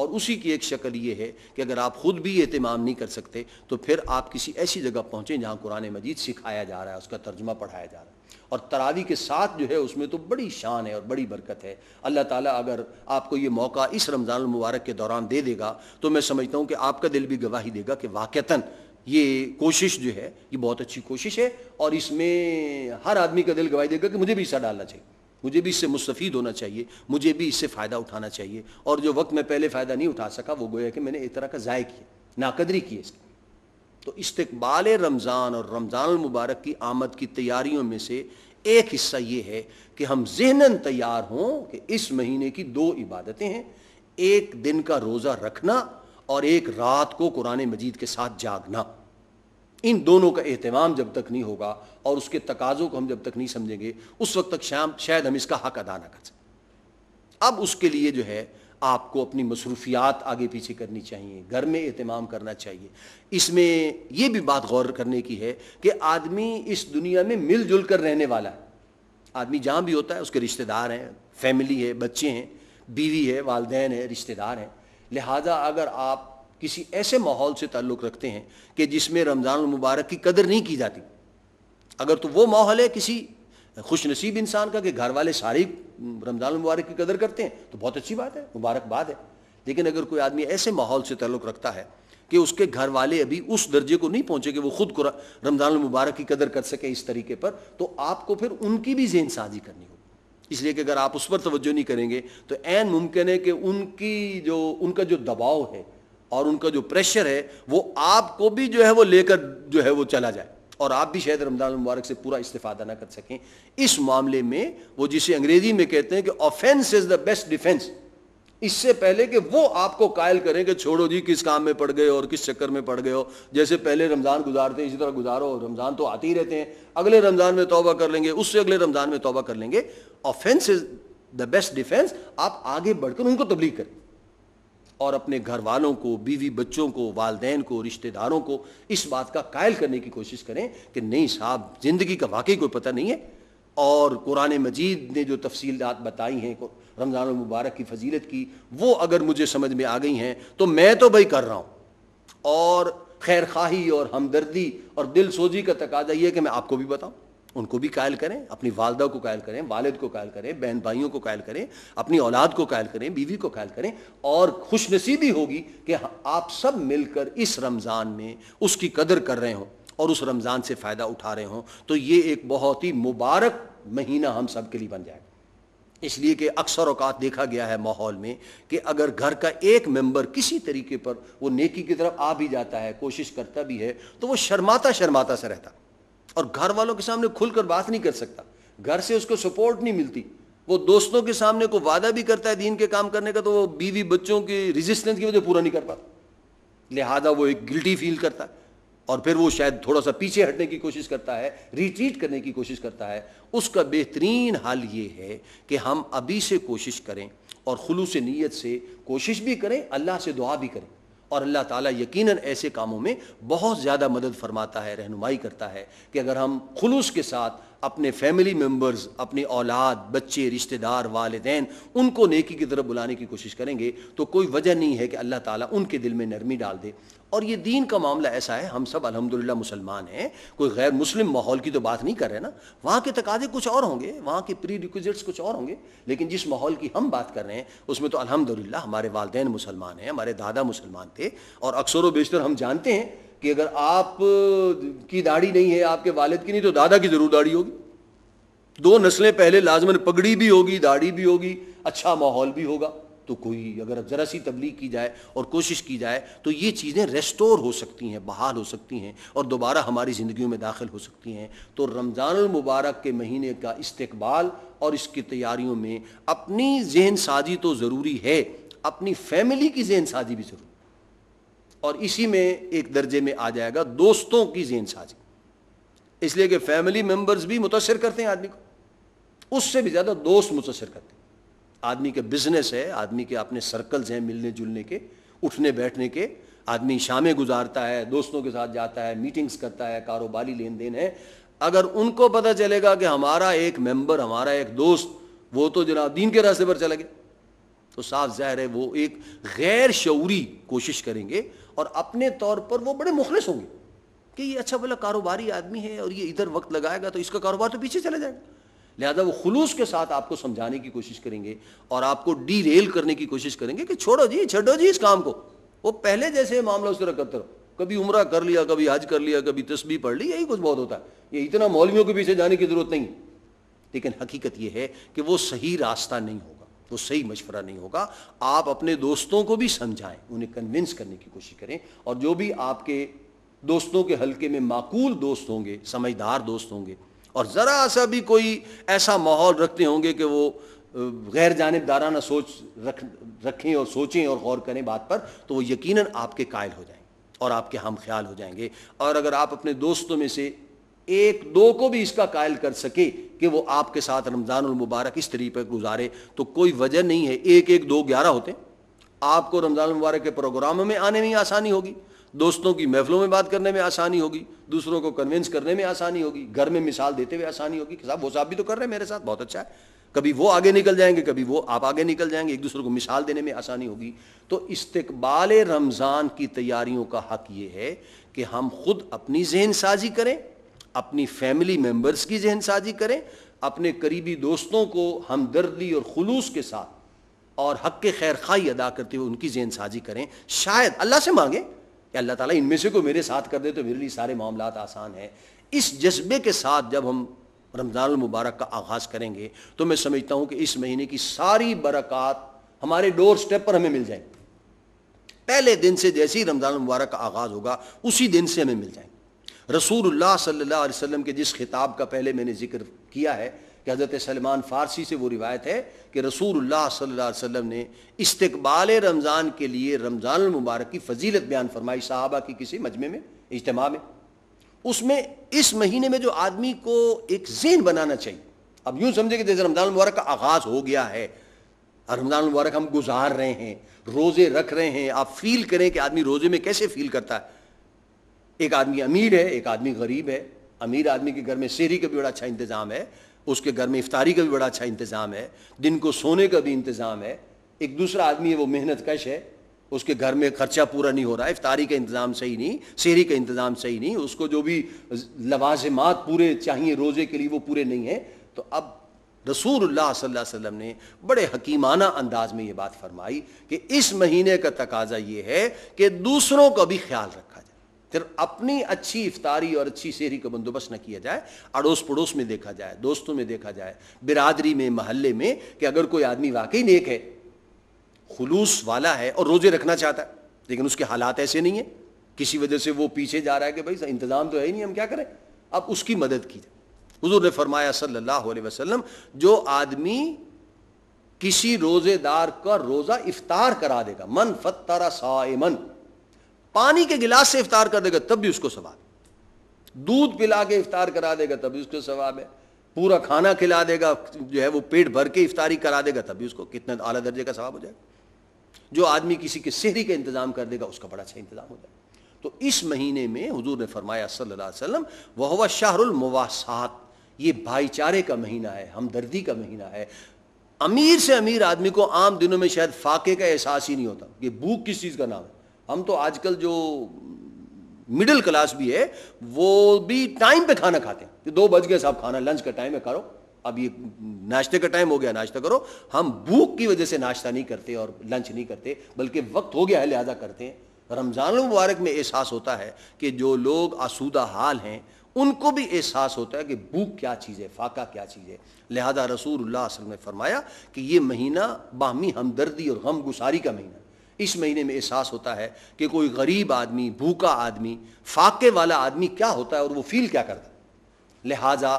और उसी की एक शक्ल ये है कि अगर आप ख़ुद भी एहतमाम नहीं कर सकते तो फिर आप किसी ऐसी जगह पहुँचें जहाँ कुरान मजीद सिखाया जा रहा है उसका तर्जमा पढ़ाया जा रहा है और तरावी के साथ जो है उसमें तो बड़ी शान है और बड़ी बरकत है अल्लाह ताला अगर आपको ये मौका इस रमज़ान मुबारक के दौरान दे देगा तो मैं समझता हूँ कि आपका दिल भी गवाही देगा कि वाक़ता ये कोशिश जो है ये बहुत अच्छी कोशिश है और इसमें हर आदमी का दिल गवाही देगा कि मुझे भी हिस्सा डालना चाहिए मुझे भी इससे मुस्तफ़ीद होना चाहिए मुझे भी इससे फ़ायदा उठाना चाहिए और जो वक्त मैं पहले फ़ायदा नहीं उठा सका वो गोया कि मैंने एक तरह का ज़ाय किया नाकदरी की इसकी तो इस्तबाल रमज़ान और रमज़ान मुबारक की आमद की तैयारियों में से एक हिस्सा ये है कि हम जहनन तैयार हों कि इस महीने की दो इबादतें हैं एक दिन का रोज़ा रखना और एक रात को कुरान मजीद के साथ जागना इन दोनों का अहतमाम जब तक नहीं होगा और उसके तकाज़ों को हम जब तक नहीं समझेंगे उस वक्त तक शाम शायद हम इसका हक अदा ना कर सकें अब उसके लिए जो है आपको अपनी मसरूफियात आगे पीछे करनी चाहिए घर में अहतमाम करना चाहिए इसमें यह भी बात गौर करने की है कि आदमी इस दुनिया में मिलजुल कर रहने वाला है आदमी जहाँ भी होता है उसके रिश्तेदार हैं फैमिली है बच्चे हैं बीवी है वालदेन है रिश्तेदार हैं लिहाजा अगर आप किसी ऐसे माहौल से ताल्लुक़ रखते हैं कि जिसमें रमज़ान मुबारक की कदर नहीं की जाती अगर तो वो माहौल है किसी खुश नसीब इंसान का कि घर वाले सारी रमज़ान मुबारक की कदर करते हैं तो बहुत अच्छी बात है मुबारकबाद है लेकिन अगर कोई आदमी ऐसे माहौल से ताल्लुक़ रखता है कि उसके घर वाले अभी उस दर्जे को नहीं पहुंचे कि वो खुद को रमज़ान मुबारक की कदर कर सके इस तरीके पर तो आपको फिर उनकी भी जेन साजी करनी होगी इसलिए कि अगर आप उस पर तवज्जो नहीं करेंगे तो एन मुमकिन है कि उनकी जो उनका जो दबाव है और उनका जो प्रेशर है वो आपको भी जो है वो लेकर जो है वो चला जाए और आप भी शायद रमजान मुबारक से पूरा इस्तेफादा ना कर सकें इस मामले में वो जिसे अंग्रेजी में कहते हैं कि offence is the best defence इससे पहले कि वो आपको कायल करें कि छोड़ो जी किस काम में पड़ गए और किस चक्कर में पड़ गए हो जैसे पहले रमज़ान गुजारते इसी तरह गुजारो रमज़ान तो आते ही रहते हैं अगले रमज़ान में तोबा कर लेंगे उससे अगले रमज़ान में तोबा कर लेंगे offence is the best defence आप आगे बढ़कर उनको तबलीग करें और अपने घर वालों को बीवी बच्चों को वालदेन को रिश्तेदारों को इस बात का कायल करने की कोशिश करें कि नहीं साहब ज़िंदगी का वाकई कोई पता नहीं है और कुरान मजीद ने जो तफसीलात बताई हैं रमज़ान मुबारक की फजीलत की वो अगर मुझे समझ में आ गई हैं तो मैं तो भाई कर रहा हूँ और खैर खाही और हमदर्दी और दिल सोजी का तकाजा ये है कि मैं आपको भी बताऊँ उनको भी कायल करें अपनी वालदा को कायल करें वालिद को कायल करें बहन भाइयों को कायल करें अपनी औलाद को कायल करें बीवी को कायल करें और खुशनसीबी होगी कि हाँ, आप सब मिलकर इस रमज़ान में उसकी कदर कर रहे हों और उस रमज़ान से फ़ायदा उठा रहे हों तो ये एक बहुत ही मुबारक महीना हम सब के लिए बन जाएगा इसलिए कि अक्सर अवकात देखा गया है माहौल में कि अगर घर का एक मेंबर किसी तरीके पर वो नेकी की तरफ आ भी जाता है कोशिश करता भी है तो वो शर्माता शर्माता से रहता और घर वालों के सामने खुलकर बात नहीं कर सकता घर से उसको सपोर्ट नहीं मिलती वो दोस्तों के सामने को वादा भी करता है दीन के काम करने का तो वो बीवी बच्चों की रिजिस्टेंस की वजह पूरा नहीं कर पाता लिहाजा वो एक गिल्टी फील करता है और फिर वो शायद थोड़ा सा पीछे हटने की कोशिश करता है रिट्रीट करने की कोशिश करता है उसका बेहतरीन हाल ये है कि हम अभी से कोशिश करें और खुलूस नीयत से कोशिश भी करें अल्लाह से दुआ भी करें और अल्लाह ताला यकीनन ऐसे कामों में बहुत ज़्यादा मदद फरमाता है रहनुमाई करता है कि अगर हम खुलूस के साथ अपने फैमिली मेम्बर्स अपनी औलाद बच्चे रिश्तेदार वालदेन उनको नेकी की तरफ बुलाने की कोशिश करेंगे तो कोई वजह नहीं है कि अल्लाह ताला उनके दिल में नरमी डाल दे और ये दीन का मामला ऐसा है हम सब अल्हम्दुलिल्लाह मुसलमान हैं कोई गैर मुस्लिम माहौल की तो बात नहीं कर रहे ना वहाँ के तकाजे कुछ और होंगे वहाँ के प्री रिक्विजिट्स कुछ और होंगे लेकिन जिस माहौल की हम बात कर रहे हैं उसमें तो अलहमदिल्ला हमारे वालदेन मुसलमान हैं हमारे दादा मुसलमान थे और अक्सर व बेशतर हम जानते हैं कि अगर आप की दाढ़ी नहीं है आपके वालिद की नहीं तो दादा की ज़रूर दाढ़ी होगी दो नस्लें पहले लाजमन पगड़ी भी होगी दाढ़ी भी होगी अच्छा माहौल भी होगा तो कोई अगर ज़रा सी तबलीग की जाए और कोशिश की जाए तो ये चीज़ें रेस्टोर हो सकती हैं बहाल हो सकती हैं और दोबारा हमारी ज़िंदगियों में दाखिल हो सकती हैं तो रमज़ान मुबारक के महीने का इस्तकबाल और इसकी तैयारियों में अपनी जहन साजी तो ज़रूरी है अपनी फैमिली की जहन साजी भी ज़रूरी और इसी में एक दर्जे में आ जाएगा दोस्तों की जहन साजी इसलिए कि फैमिली मेम्बर्स भी मुतासर करते हैं आदमी को उससे भी ज़्यादा दोस्त मुतासर करते हैं आदमी के बिजनेस है आदमी के अपने सर्कल्स हैं मिलने जुलने के उठने बैठने के आदमी शामें गुजारता है दोस्तों के साथ जाता है मीटिंग्स करता है कारोबारी लेन देन है अगर उनको पता चलेगा कि हमारा एक मेंबर हमारा एक दोस्त वो तो जना दीन के रास्ते पर चला गया तो साफ जाहिर है वो एक गैर शौरी कोशिश करेंगे और अपने तौर पर वो बड़े मुखलिस होंगे कि ये अच्छा भला कारोबारी आदमी है और ये इधर वक्त लगाएगा तो इसका कारोबार तो पीछे चला जाएगा लिहाजा वो खुलूस के साथ आपको समझाने की कोशिश करेंगे और आपको डी रेल करने की कोशिश करेंगे कि छोड़ो जी छोड़ो जी इस काम को वो पहले जैसे मामला उसको रखते रहो कभी उम्र कर लिया कभी हज कर लिया कभी तस्बी पढ़ ली यही कुछ बहुत होता है ये इतना मौलवियों के पीछे जाने की जरूरत नहीं लेकिन हकीकत यह है कि वो सही रास्ता नहीं होगा वो सही मशवरा नहीं होगा आप अपने दोस्तों को भी समझाएं उन्हें कन्विंस करने की कोशिश करें और जो भी आपके दोस्तों के हलके में माकूल दोस्त होंगे समझदार दोस्त होंगे और ज़रा सा भी कोई ऐसा माहौल रखते होंगे कि वो गैर जानबदाराना सोच रख रखें और सोचें और गौर करें बात पर तो वो यकीन आपके कायल हो जाएंगे और आपके हम ख्याल हो जाएंगे और अगर आप अपने दोस्तों में से एक दो को भी इसका कायल कर सके कि वो आपके साथ रमज़ान मुबारक इस तरीके गुजारे तो कोई वजह नहीं है एक एक दो ग्यारह होते आपको रमज़ान मुबारक के प्रोग्राम में आने में आसानी होगी दोस्तों की महफलों में बात करने में आसानी होगी दूसरों को कन्विंस करने में आसानी होगी घर में मिसाल देते हुए आसानी होगी कि साहब वो साहब भी तो कर रहे हैं मेरे साथ बहुत अच्छा है कभी वो आगे निकल जाएंगे कभी वो आप आगे निकल जाएंगे एक दूसरे को मिसाल देने में आसानी होगी तो इस्तबाल रमज़ान की तैयारियों का हक ये है कि हम खुद अपनी जहन साजी करें अपनी फैमिली मेम्बर्स की जहन साजी करें अपने करीबी दोस्तों को हमदर्दी और खलूस के साथ और हक के खैर खाई अदा करते हुए उनकी जहन साजी करें शायद अल्लाह से मांगें कि अल्लाह ताला इनमें से को मेरे साथ कर दे तो मेरे लिए सारे मामला आसान हैं इस जज्बे के साथ जब हम रमज़ान मुबारक का आगाज़ करेंगे तो मैं समझता हूँ कि इस महीने की सारी बरक़ात हमारे डोर स्टेप पर हमें मिल जाएंगे पहले दिन से जैसे ही रमज़ान मुबारक का आगाज़ होगा उसी दिन से हमें मिल जाएंगे रसूलुल्लाह सल्लल्लाहु अलैहि वसल्लम के जिस खिताब का पहले मैंने जिक्र किया है कि हज़रत सलमान फ़ारसी से वो रिवायत है कि रसूल सल्लाम ने इस्तबाल रमज़ान के लिए रमज़ान मुबारक की फजीलत बयान फरमाई साहबा की किसी मजमे में इजतम में उसमें इस महीने में जो आदमी को एक जेन बनाना चाहिए अब यूँ समझे कि जैसे रमज़ान मुबारक का आगाज़ हो गया है रमज़ान मुबारक हम गुजार रहे हैं रोज़े रख रहे हैं आप फील करें कि आदमी रोज़े में कैसे फील करता है एक आदमी अमीर है एक आदमी गरीब है अमीर आदमी के घर में शेरी का भी बड़ा अच्छा इंतज़ाम है उसके घर में इफ्तारी का भी बड़ा अच्छा इंतज़ाम है दिन को सोने का भी इंतज़ाम है एक दूसरा आदमी है वो मेहनत कश है उसके घर में खर्चा पूरा नहीं हो रहा है इफ्तारी का इंतज़ाम सही नहीं शहरी का इंतज़ाम सही नहीं उसको जो भी लवाजमात पूरे चाहिए रोज़े के लिए वो पूरे नहीं हैं तो अब रसूल सल्ला अलैहि ने बड़े हकीमाना अंदाज में ये बात फरमाई कि इस महीने का तकाजा ये है कि दूसरों का भी ख्याल रखें फिर अपनी अच्छी इफ्तारी और अच्छी शहरी का बंदोबस्त न किया जाए अड़ोस पड़ोस में देखा जाए दोस्तों में देखा जाए बिरादरी में महल्ले में कि अगर कोई आदमी वाकई नेक है खुलूस वाला है और रोजे रखना चाहता है लेकिन उसके हालात ऐसे नहीं है किसी वजह से वो पीछे जा रहा है कि भाई इंतजाम तो है ही नहीं हम क्या करें अब उसकी मदद की जाए हजूर ने फरमाया सल्लल्लाहु अलैहि वसल्लम जो आदमी किसी रोजेदार का रोजा इफ्तार करा देगा मन फतरा साइमन पानी के गिलास से इफ्तार कर देगा तब भी उसको सवाब दूध पिला के इफ्तार करा देगा तब भी उसको सवाब है पूरा खाना खिला देगा जो है वो पेट भर के इफ्तारी करा देगा तभी उसको कितना आला दर्जे का सवाब हो जाएगा जो आदमी किसी के शहरी का इंतजाम कर देगा उसका बड़ा अच्छा इंतजाम हो जाएगा तो इस महीने में हुजूर ने फरमाया सल्लल्लाहु अलैहि वसल्लम वह हुआ शाहरुल मुवासात ये भाईचारे का महीना है हमदर्दी का महीना है अमीर से अमीर आदमी को आम दिनों में शायद फाके का एहसास ही नहीं होता ये भूख किस चीज़ का नाम है हम तो आजकल जो मिडिल क्लास भी है वो भी टाइम पे खाना खाते हैं कि दो बज गए साहब खाना लंच का टाइम है करो अब ये नाश्ते का टाइम हो गया नाश्ता करो हम भूख की वजह से नाश्ता नहीं करते और लंच नहीं करते बल्कि वक्त हो गया है लिहाजा करते हैं रमज़ान मुबारक में एहसास होता है कि जो लोग आसूदा हाल हैं उनको भी एहसास होता है कि भूख क्या चीज़ है फाका क्या चीज़ है लिहाजा रसूल असल ने फरमाया कि ये महीना बाहमी हमदर्दी और गम गुसारी का महीना इस महीने में एहसास होता है कि कोई गरीब आदमी भूखा आदमी फाके वाला आदमी क्या होता है और वो फील क्या करता है लिहाजा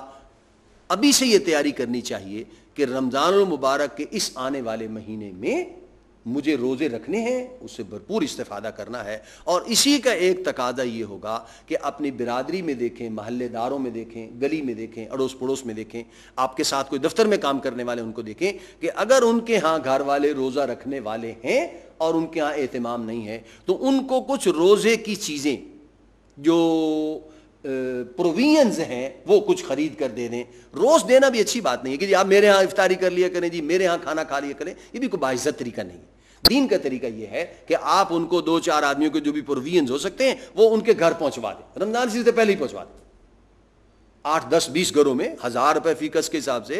अभी से ये तैयारी करनी चाहिए कि रमज़ान मुबारक के इस आने वाले महीने में मुझे रोज़े रखने हैं उससे भरपूर इस्तेफादा करना है और इसी का एक तकादा ये होगा कि अपनी बिरादरी में देखें महल्लेदारों में देखें गली में देखें अड़ोस पड़ोस में देखें आपके साथ कोई दफ्तर में काम करने वाले उनको देखें कि अगर उनके यहाँ घर वाले रोज़ा रखने वाले हैं और उनके यहाँ एहतमाम नहीं है तो उनको कुछ रोज़े की चीज़ें जो प्रोविजंस हैं वो कुछ खरीद कर दे दें रोज़ देना भी अच्छी बात नहीं है कि जी आप मेरे यहाँ इफ्तारी कर लिया करें जी मेरे यहाँ खाना खा लिया करें ये भी कोई बाइज़त तरीका नहीं है दीन का तरीका यह है कि आप उनको दो चार आदमियों के जो भी प्रोविजन हो सकते हैं वो उनके घर पहुंचवा दें रमजान से पहले ही पहुंचवा दें आठ दस बीस घरों में हज़ार रुपए फीकस के हिसाब से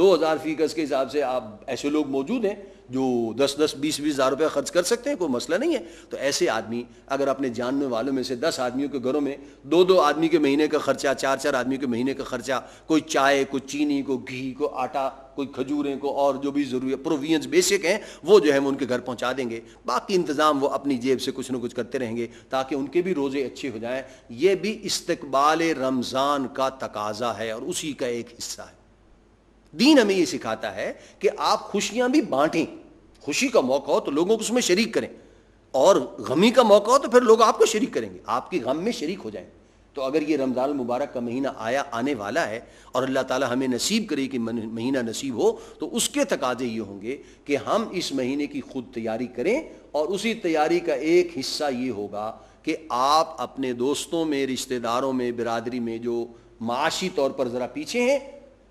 दो हज़ार फीकस के हिसाब से आप ऐसे लोग मौजूद हैं जो दस दस बीस बीस हज़ार रुपये खर्च कर सकते हैं कोई मसला नहीं है तो ऐसे आदमी अगर अपने जानने वालों में से दस आदमियों के घरों में दो दो आदमी के महीने का खर्चा चार चार आदमी के महीने का खर्चा कोई चाय कोई चीनी को घी को आटा कोई खजूरें को और जो भी ज़रूरी प्रोवियंस बेसिक हैं वो जो है वो उनके घर पहुंचा देंगे बाकी इंतज़ाम वो अपनी जेब से कुछ ना कुछ करते रहेंगे ताकि उनके भी रोज़े अच्छे हो जाएं ये भी इस्तबाल रमज़ान का तकाजा है और उसी का एक हिस्सा है दीन हमें यह सिखाता है कि आप खुशियां भी बांटें खुशी का मौका हो तो लोगों को उसमें शरीक करें और गमी का मौका हो तो फिर लोग आपको शरीक करेंगे आपके गम में शरीक हो जाए तो अगर ये रमज़ान मुबारक का महीना आया आने वाला है और अल्लाह ताला हमें नसीब करे कि महीना नसीब हो तो उसके तकाजे ये होंगे कि हम इस महीने की खुद तैयारी करें और उसी तैयारी का एक हिस्सा ये होगा कि आप अपने दोस्तों में रिश्तेदारों में बिरादरी में जो माशी तौर पर ज़रा पीछे हैं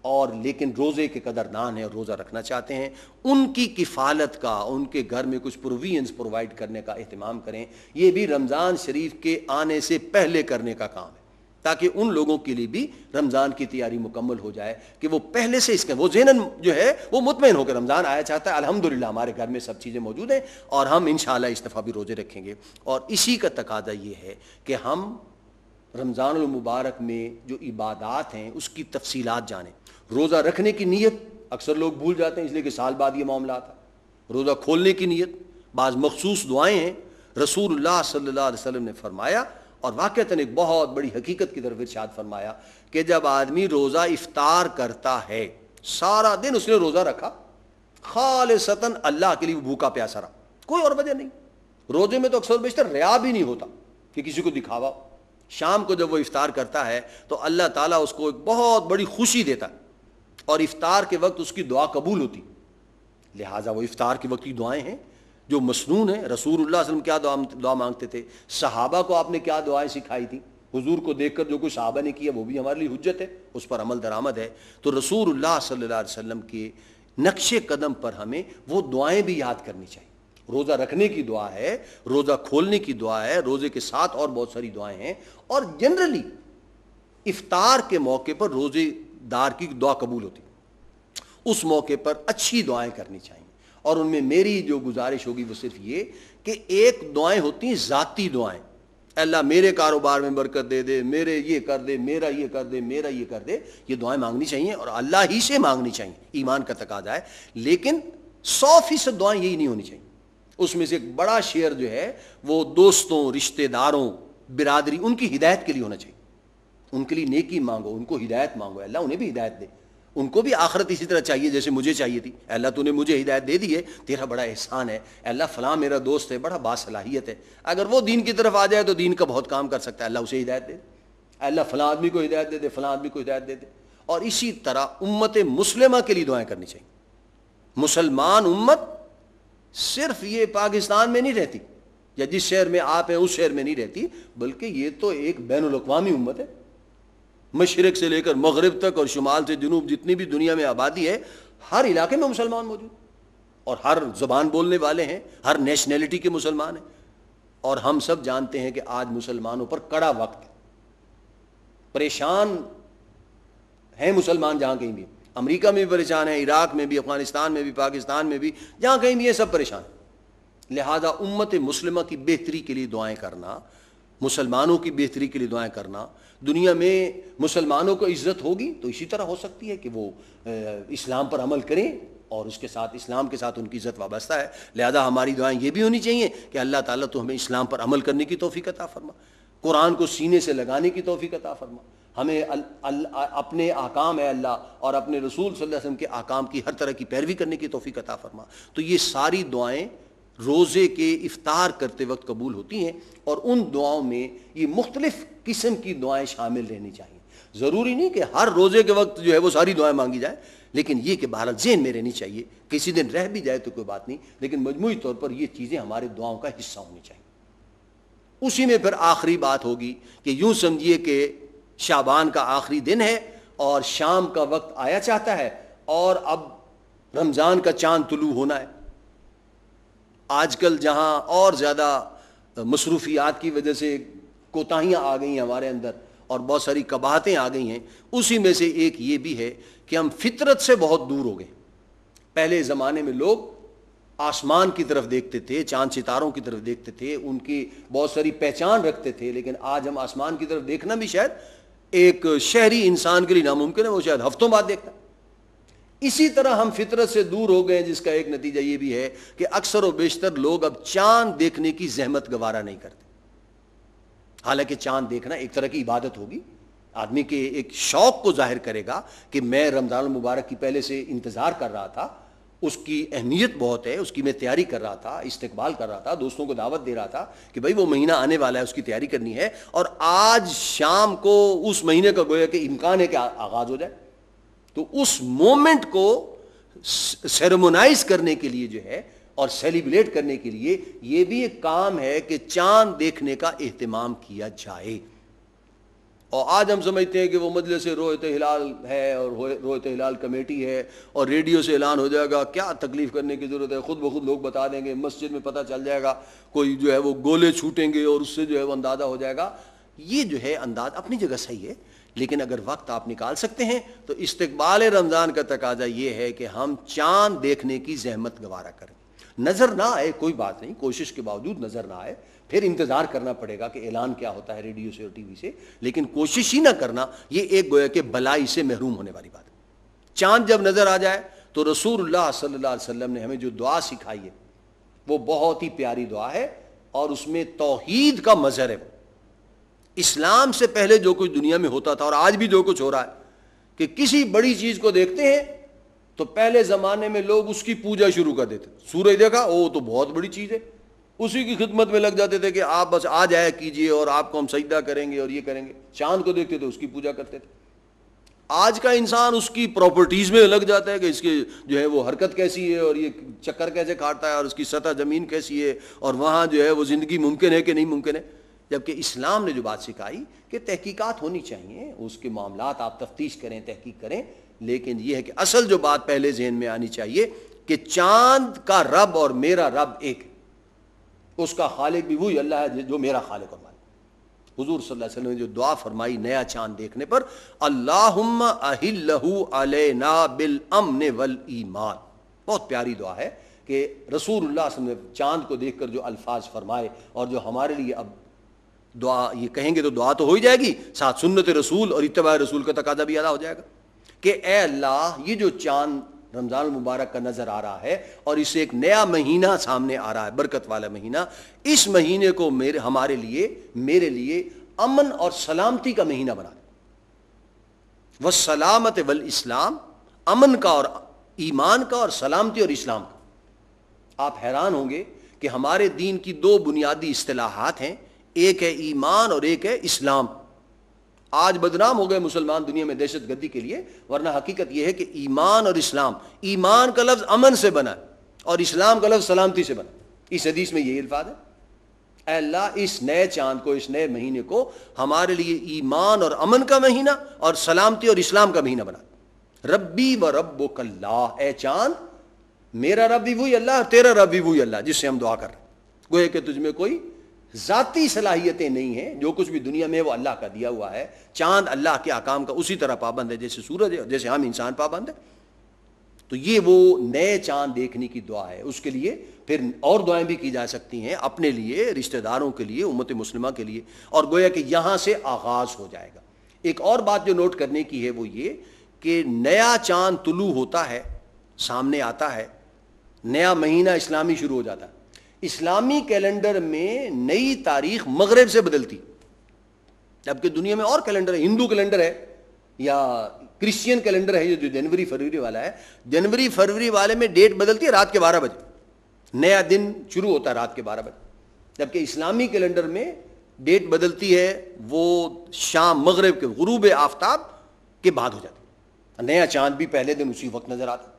और लेकिन रोज़े के कदरदान है और रोज़ा रखना चाहते हैं उनकी किफ़ालत का उनके घर में कुछ प्रोविजंस प्रोवाइड करने का अहतमाम करें ये भी रमज़ान शरीफ के आने से पहले करने का काम है ताकि उन लोगों के लिए भी रमज़ान की तैयारी मुकम्मल हो जाए कि वो पहले से इसका वो जेनन जो है वो मुतमिन होकर रमज़ान आया चाहता है अलहमदिल्ला हमारे घर में सब चीज़ें मौजूद हैं और हम इन इस दफ़ा भी रोज़े रखेंगे और इसी का तकादा ये है कि हम रमज़ान मुबारक में जो इबादत हैं उसकी तफसीलात जाने रोज़ा रखने की नीयत अक्सर लोग भूल जाते हैं इसलिए कि साल बाद यह मामला आता रोज़ा खोलने की नीयत बाज़ मखसूस दुआएँ हैं रसूल सल्ला वसम ने फरमाया और वाक़ता एक बहुत बड़ी हकीकत की तरफ इर्शाद फरमाया कि जब आदमी रोज़ा इफ्तार करता है सारा दिन उसने रोज़ा रखा खाल सतन अल्लाह के लिए भूखा प्यासा रहा कोई और वजह नहीं रोज़े में तो अक्सर बेशर रया भी नहीं होता कि किसी को दिखावा शाम को जब वो इफ्तार करता है तो अल्लाह ताला उसको एक बहुत बड़ी खुशी देता है और इफ्तार के वक्त उसकी दुआ कबूल होती लिहाजा वो इफ्तार के वक्त की दुआएं हैं जो मसनून है रसूल वसम क्या दुआ दुआ मांगते थे सहाबा को आपने क्या दुआएं सिखाई थी हुजूर को देखकर जो कुछ सहाबा ने किया वो भी हमारे लिए हजत है उस पर अमल दरामद है तो रसूल सल्लाम के नक्शे कदम पर हमें वो दुआएं भी याद करनी चाहिए रोज़ा रखने की दुआ है रोज़ा खोलने की दुआ है रोज़े के साथ और बहुत सारी दुआएं हैं और जनरली इफ्तार के मौके पर रोज़े दार की दुआ कबूल होती उस मौके पर अच्छी दुआएं करनी चाहिए और उनमें मेरी जो गुजारिश होगी वो सिर्फ ये कि एक दुआएं होती हैं ज़ाती दुआएं अल्लाह मेरे कारोबार में बरकत दे दे मेरे ये कर दे मेरा ये कर दे मेरा ये कर दे ये दुआएं मांगनी चाहिए और अल्लाह ही से मांगनी चाहिए ईमान का तकादा है लेकिन सौ फीसद दुआएं यही नहीं होनी चाहिए उसमें से एक बड़ा शेयर जो है वो दोस्तों रिश्तेदारों बिरादरी उनकी हिदायत के लिए होना चाहिए उनके लिए नेकी मांगो उनको हिदायत मांगो अल्लाह उन्हें भी हिदायत दे उनको भी आखरत इसी तरह चाहिए जैसे मुझे चाहिए थी अल्लाह तूने मुझे हिदायत दे दी है तेरा बड़ा एहसान है अल्लाह फ़लाँ मेरा दोस्त है बड़ा बासलाहियत है अगर वो दीन की तरफ आ जाए तो दीन का बहुत काम कर सकता है अल्लाह उसे हिदायत दे अल्लाह फ़लाँ आदमी को हिदायत दे दे फ़लाँ आदमी को हिदायत दे दे और इसी तरह उम्मत मुसलमा के लिए दुआएँ करनी चाहिए मुसलमान उम्मत सिर्फ ये पाकिस्तान में नहीं रहती या जिस शहर में आप हैं उस शहर में नहीं रहती बल्कि ये तो एक बैन अवी उम्मत है मशरक से लेकर मगरब तक और शुमाल से जनूब जितनी भी दुनिया में आबादी है हर इलाके में मुसलमान मौजूद और हर जुबान बोलने वाले हैं हर नेशनैलिटी के मुसलमान हैं और हम सब जानते हैं कि आज मुसलमानों पर कड़ा वक्त है परेशान हैं मुसलमान जहाँ कहीं भी अमरीका में भी परेशान है इराक में भी अफगानिस्तान में भी पाकिस्तान में भी जहाँ कहीं भी है सब परेशान लिहाजा उम्मत मुस्लिम की बेहतरी के लिए दुआएं करना मुसलमानों की बेहतरी के लिए दुआएं करना दुनिया में मुसलमानों को इज्जत होगी तो इसी तरह हो सकती है कि वो इस्लाम पर अमल करें और उसके साथ इस्लाम के साथ उनकी इज़्ज़त वाबस्ता है लिहाजा हमारी दुआएं ये भी होनी चाहिए कि अल्लाह ताला तो हमें इस्लाम पर अमल करने की तोफ़ी अता फरमा कुरान को सीने से लगाने की तोफ़ी अता फरमा हमें अल, अल, अपने आकाम है अल्लाह और अपने रसूल सल्लल्लाहु अलैहि वसल्लम के आकाम की हर तरह की पैरवी करने की तोफ़ी अता फरमा तो ये सारी दुआएँ रोज़े के इफ्तार करते वक्त कबूल होती हैं और उन दुआओं में ये मुख्तलिफ़ किस्म की दुआएं शामिल रहनी चाहिए ज़रूरी नहीं कि हर रोज़े के वक्त जो है वो सारी दुआएं मांगी जाए लेकिन ये कि बहरहाल जेन में रहनी चाहिए किसी दिन रह भी जाए तो कोई बात नहीं लेकिन मजमू तौर पर ये चीज़ें हमारे दुआओं का हिस्सा होनी चाहिए उसी में फिर आखिरी बात होगी कि यूँ समझिए कि शाबान का आखिरी दिन है और शाम का वक्त आया चाहता है और अब रमज़ान का चांद तुलू होना है आजकल जहाँ और ज़्यादा मसरूफियात की वजह से कोताहियाँ आ गई हैं हमारे अंदर और बहुत सारी कबाहतें आ गई हैं उसी में से एक ये भी है कि हम फितरत से बहुत दूर हो गए पहले ज़माने में लोग आसमान की तरफ देखते थे चांद सितारों की तरफ देखते थे उनकी बहुत सारी पहचान रखते थे लेकिन आज हम आसमान की तरफ देखना भी शायद एक शहरी इंसान के लिए नामुमकिन है वो शायद हफ्तों बाद देखता इसी तरह हम फितरत से दूर हो गए जिसका एक नतीजा ये भी है कि अक्सर व बेशतर लोग अब चांद देखने की जहमत गवारा नहीं करते हालांकि चांद देखना एक तरह की इबादत होगी आदमी के एक शौक को जाहिर करेगा कि मैं रमजान मुबारक की पहले से इंतजार कर रहा था उसकी अहमियत बहुत है उसकी मैं तैयारी कर रहा था इस्तेकबाल कर रहा था दोस्तों को दावत दे रहा था कि भाई वो महीना आने वाला है उसकी तैयारी करनी है और आज शाम को उस महीने का गोया कि इम्कान है कि आगाज हो जाए तो उस मोमेंट को सेरेमोनाइज करने के लिए जो है और सेलिब्रेट करने के लिए यह भी एक काम है कि चांद देखने का एहतमाम किया जाए और आज हम समझते हैं कि वो मजल से रोहित हिलाल है और रोहित हिलाल कमेटी है और रेडियो से ऐलान हो जाएगा क्या तकलीफ करने की ज़रूरत है ख़ुद ब खुद लोग बता देंगे मस्जिद में पता चल जाएगा कोई जो है वो गोले छूटेंगे और उससे जो है वो अंदाज़ा हो जाएगा ये जो है अंदाज अपनी जगह सही है लेकिन अगर वक्त आप निकाल सकते हैं तो इस्तबाल रमज़ान का तकाजा यह है कि हम चांद देखने की जहमत गवारा करें नज़र ना आए कोई बात नहीं कोशिश के बावजूद नज़र ना आए फिर इंतज़ार करना पड़ेगा कि ऐलान क्या होता है रेडियो से और टीवी से लेकिन कोशिश ही ना करना यह एक गोया के भलाई से महरूम होने वाली बात है चांद जब नज़र आ जाए तो रसूल सल्लाम ने हमें जो दुआ सिखाई है वो बहुत ही प्यारी दुआ है और उसमें तोहीद का मज़र है इस्लाम से पहले जो कुछ दुनिया में होता था और आज भी जो कुछ हो रहा है कि किसी बड़ी चीज को देखते हैं तो पहले जमाने में लोग उसकी पूजा शुरू कर देते सूरज देखा ओ तो बहुत बड़ी चीज है उसी की खिदमत में लग जाते थे कि आप बस आ जाया कीजिए और आपको हम सजदा करेंगे और ये करेंगे चांद को देखते थे उसकी पूजा करते थे आज का इंसान उसकी प्रॉपर्टीज में लग जाता है कि इसके जो है वो हरकत कैसी है और ये चक्कर कैसे काटता है और उसकी सतह जमीन कैसी है और वहां जो है वो जिंदगी मुमकिन है कि नहीं मुमकिन है जबकि इस्लाम ने जो बात सिखाई कि तहकीकात होनी चाहिए उसके मामला आप तफ्तीश करें तहकीक करें लेकिन यह है कि असल जो बात पहले जहन में आनी चाहिए कि चांद का रब और मेरा रब एक उसका खालिक भी वही अल्लाह है जो मेरा खालिक और मालिक हजूर सल्लल्लाहु ने जो दुआ फरमाई नया चांद देखने पर अल्लाहुम्मा अहिल्लहु अलैना बिल अमन वल ईमान बहुत प्यारी दुआ है कि रसूल चांद को देखकर जो अल्फाज फरमाए और जो हमारे लिए अब दुआ ये कहेंगे तो दुआ तो हो ही जाएगी साथ सुन्नत रसूल और इतबा रसूल का तकाजा भी अदा हो जाएगा कि ए अल्लाह ये जो चांद रमज़ान मुबारक का नज़र आ रहा है और इसे एक नया महीना सामने आ रहा है बरकत वाला महीना इस महीने को मेरे हमारे लिए मेरे लिए अमन और सलामती का महीना बना दे वह सलामत वल इस्लाम अमन का और ईमान का और सलामती और इस्लाम का आप हैरान होंगे कि हमारे दीन की दो बुनियादी असलाहत हैं एक है ईमान और एक है इस्लाम आज बदनाम हो गए मुसलमान दुनिया में दहशत गर्दी के लिए वरना हकीकत यह है कि ईमान और इस्लाम ईमान का लफ्ज अमन से बना और इस्लाम का लफ्ज सलामती से बना इस हदीस में यही अल्फाज है अल्लाह इस नए चांद को इस नए महीने को हमारे लिए ईमान और अमन का महीना और सलामती और इस्लाम का महीना बना रब्बी व रब कल्ला ए चांद मेरा रब भी वही अल्लाह तेरा रब भी वही अल्लाह जिससे हम दुआ कर रहे गोए कि तुझमें कोई जाती सलाहियतें नहीं हैं जो कुछ भी दुनिया में वो अल्लाह का दिया हुआ है चांद अल्लाह के आकाम का उसी तरह पाबंद है जैसे सूरज है जैसे हम इंसान पाबंद है तो ये वो नए चांद देखने की दुआ है उसके लिए फिर और दुआएं भी की जा सकती हैं अपने लिए रिश्तेदारों के लिए उम्मत मुस्लिमा के लिए और गोया कि यहां से आगाज़ हो जाएगा एक और बात जो नोट करने की है वो ये कि नया चांद तुलू होता है सामने आता है नया महीना इस्लामी शुरू हो जाता है इस्लामी कैलेंडर में नई तारीख मगरब से बदलती जबकि दुनिया में और कैलेंडर है हिंदू कैलेंडर है या क्रिश्चियन कैलेंडर है जो जनवरी फरवरी वाला है जनवरी फरवरी वाले में डेट बदलती है रात के बारह बजे नया दिन शुरू होता है रात के बारह बजे जबकि इस्लामी कैलेंडर में डेट बदलती है वो शाम मगरब के गुरूब आफ्ताब के बाद हो जाती है नया चांद भी पहले दिन उसी वक्त नज़र आता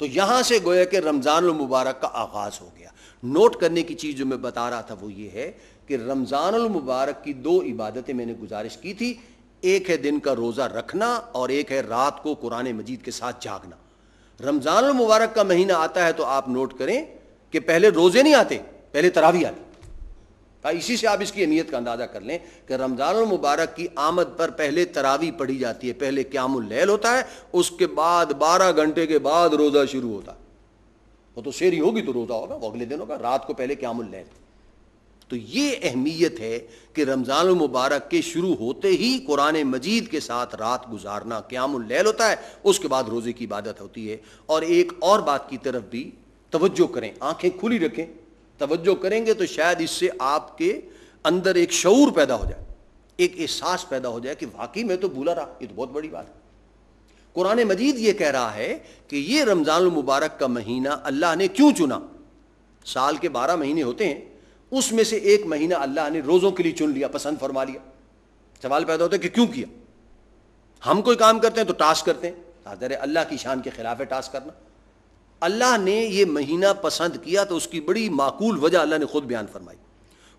तो यहां से गोया के रमज़ान का आगाज़ हो गया नोट करने की चीज़ जो मैं बता रहा था वो ये है कि रमजान मुबारक की दो इबादतें मैंने गुजारिश की थी एक है दिन का रोज़ा रखना और एक है रात को कुरान मजीद के साथ जागना रमजान मुबारक का महीना आता है तो आप नोट करें कि पहले रोज़े नहीं आते पहले तरावी आती हाँ, इसी से आप इसकी अहमियत का अंदाज़ा कर लें कि रमज़ान मुबारक की आमद पर पहले तरावी पढ़ी जाती है पहले क्यामुल लैल होता है उसके बाद बारह घंटे के बाद रोज़ा शुरू होता है वो तो शेरी होगी तो रोज़ा होगा वो अगले दिन होगा रात को पहले क्या मुल तो ये अहमियत है कि रमज़ान मुबारक के शुरू होते ही कुरान मजीद के साथ रात गुजारना क्यामुल लैल होता है उसके बाद रोज़े की इबादत होती है और एक और बात की तरफ भी तवज्जो करें आंखें खुली रखें तवज्जो करेंगे तो शायद इससे आपके अंदर एक शूर पैदा हो जाए एक एहसास पैदा हो जाए कि वाकई में तो भूला रहा ये तो बहुत बड़ी बात है कुरान मजीद ये कह रहा है कि ये रमज़ान मुबारक का महीना अल्लाह ने क्यों चुना साल के बारह महीने होते हैं उसमें से एक महीना अल्लाह ने रोज़ों के लिए चुन लिया पसंद फरमा लिया सवाल पैदा होता है कि क्यों किया हम कोई काम करते हैं तो टास्क करते हैं अल्लाह की शान के खिलाफ है टास्क करना अल्लाह ने यह महीना पसंद किया तो उसकी बड़ी माकूल वजह अल्लाह ने खुद बयान फरमाई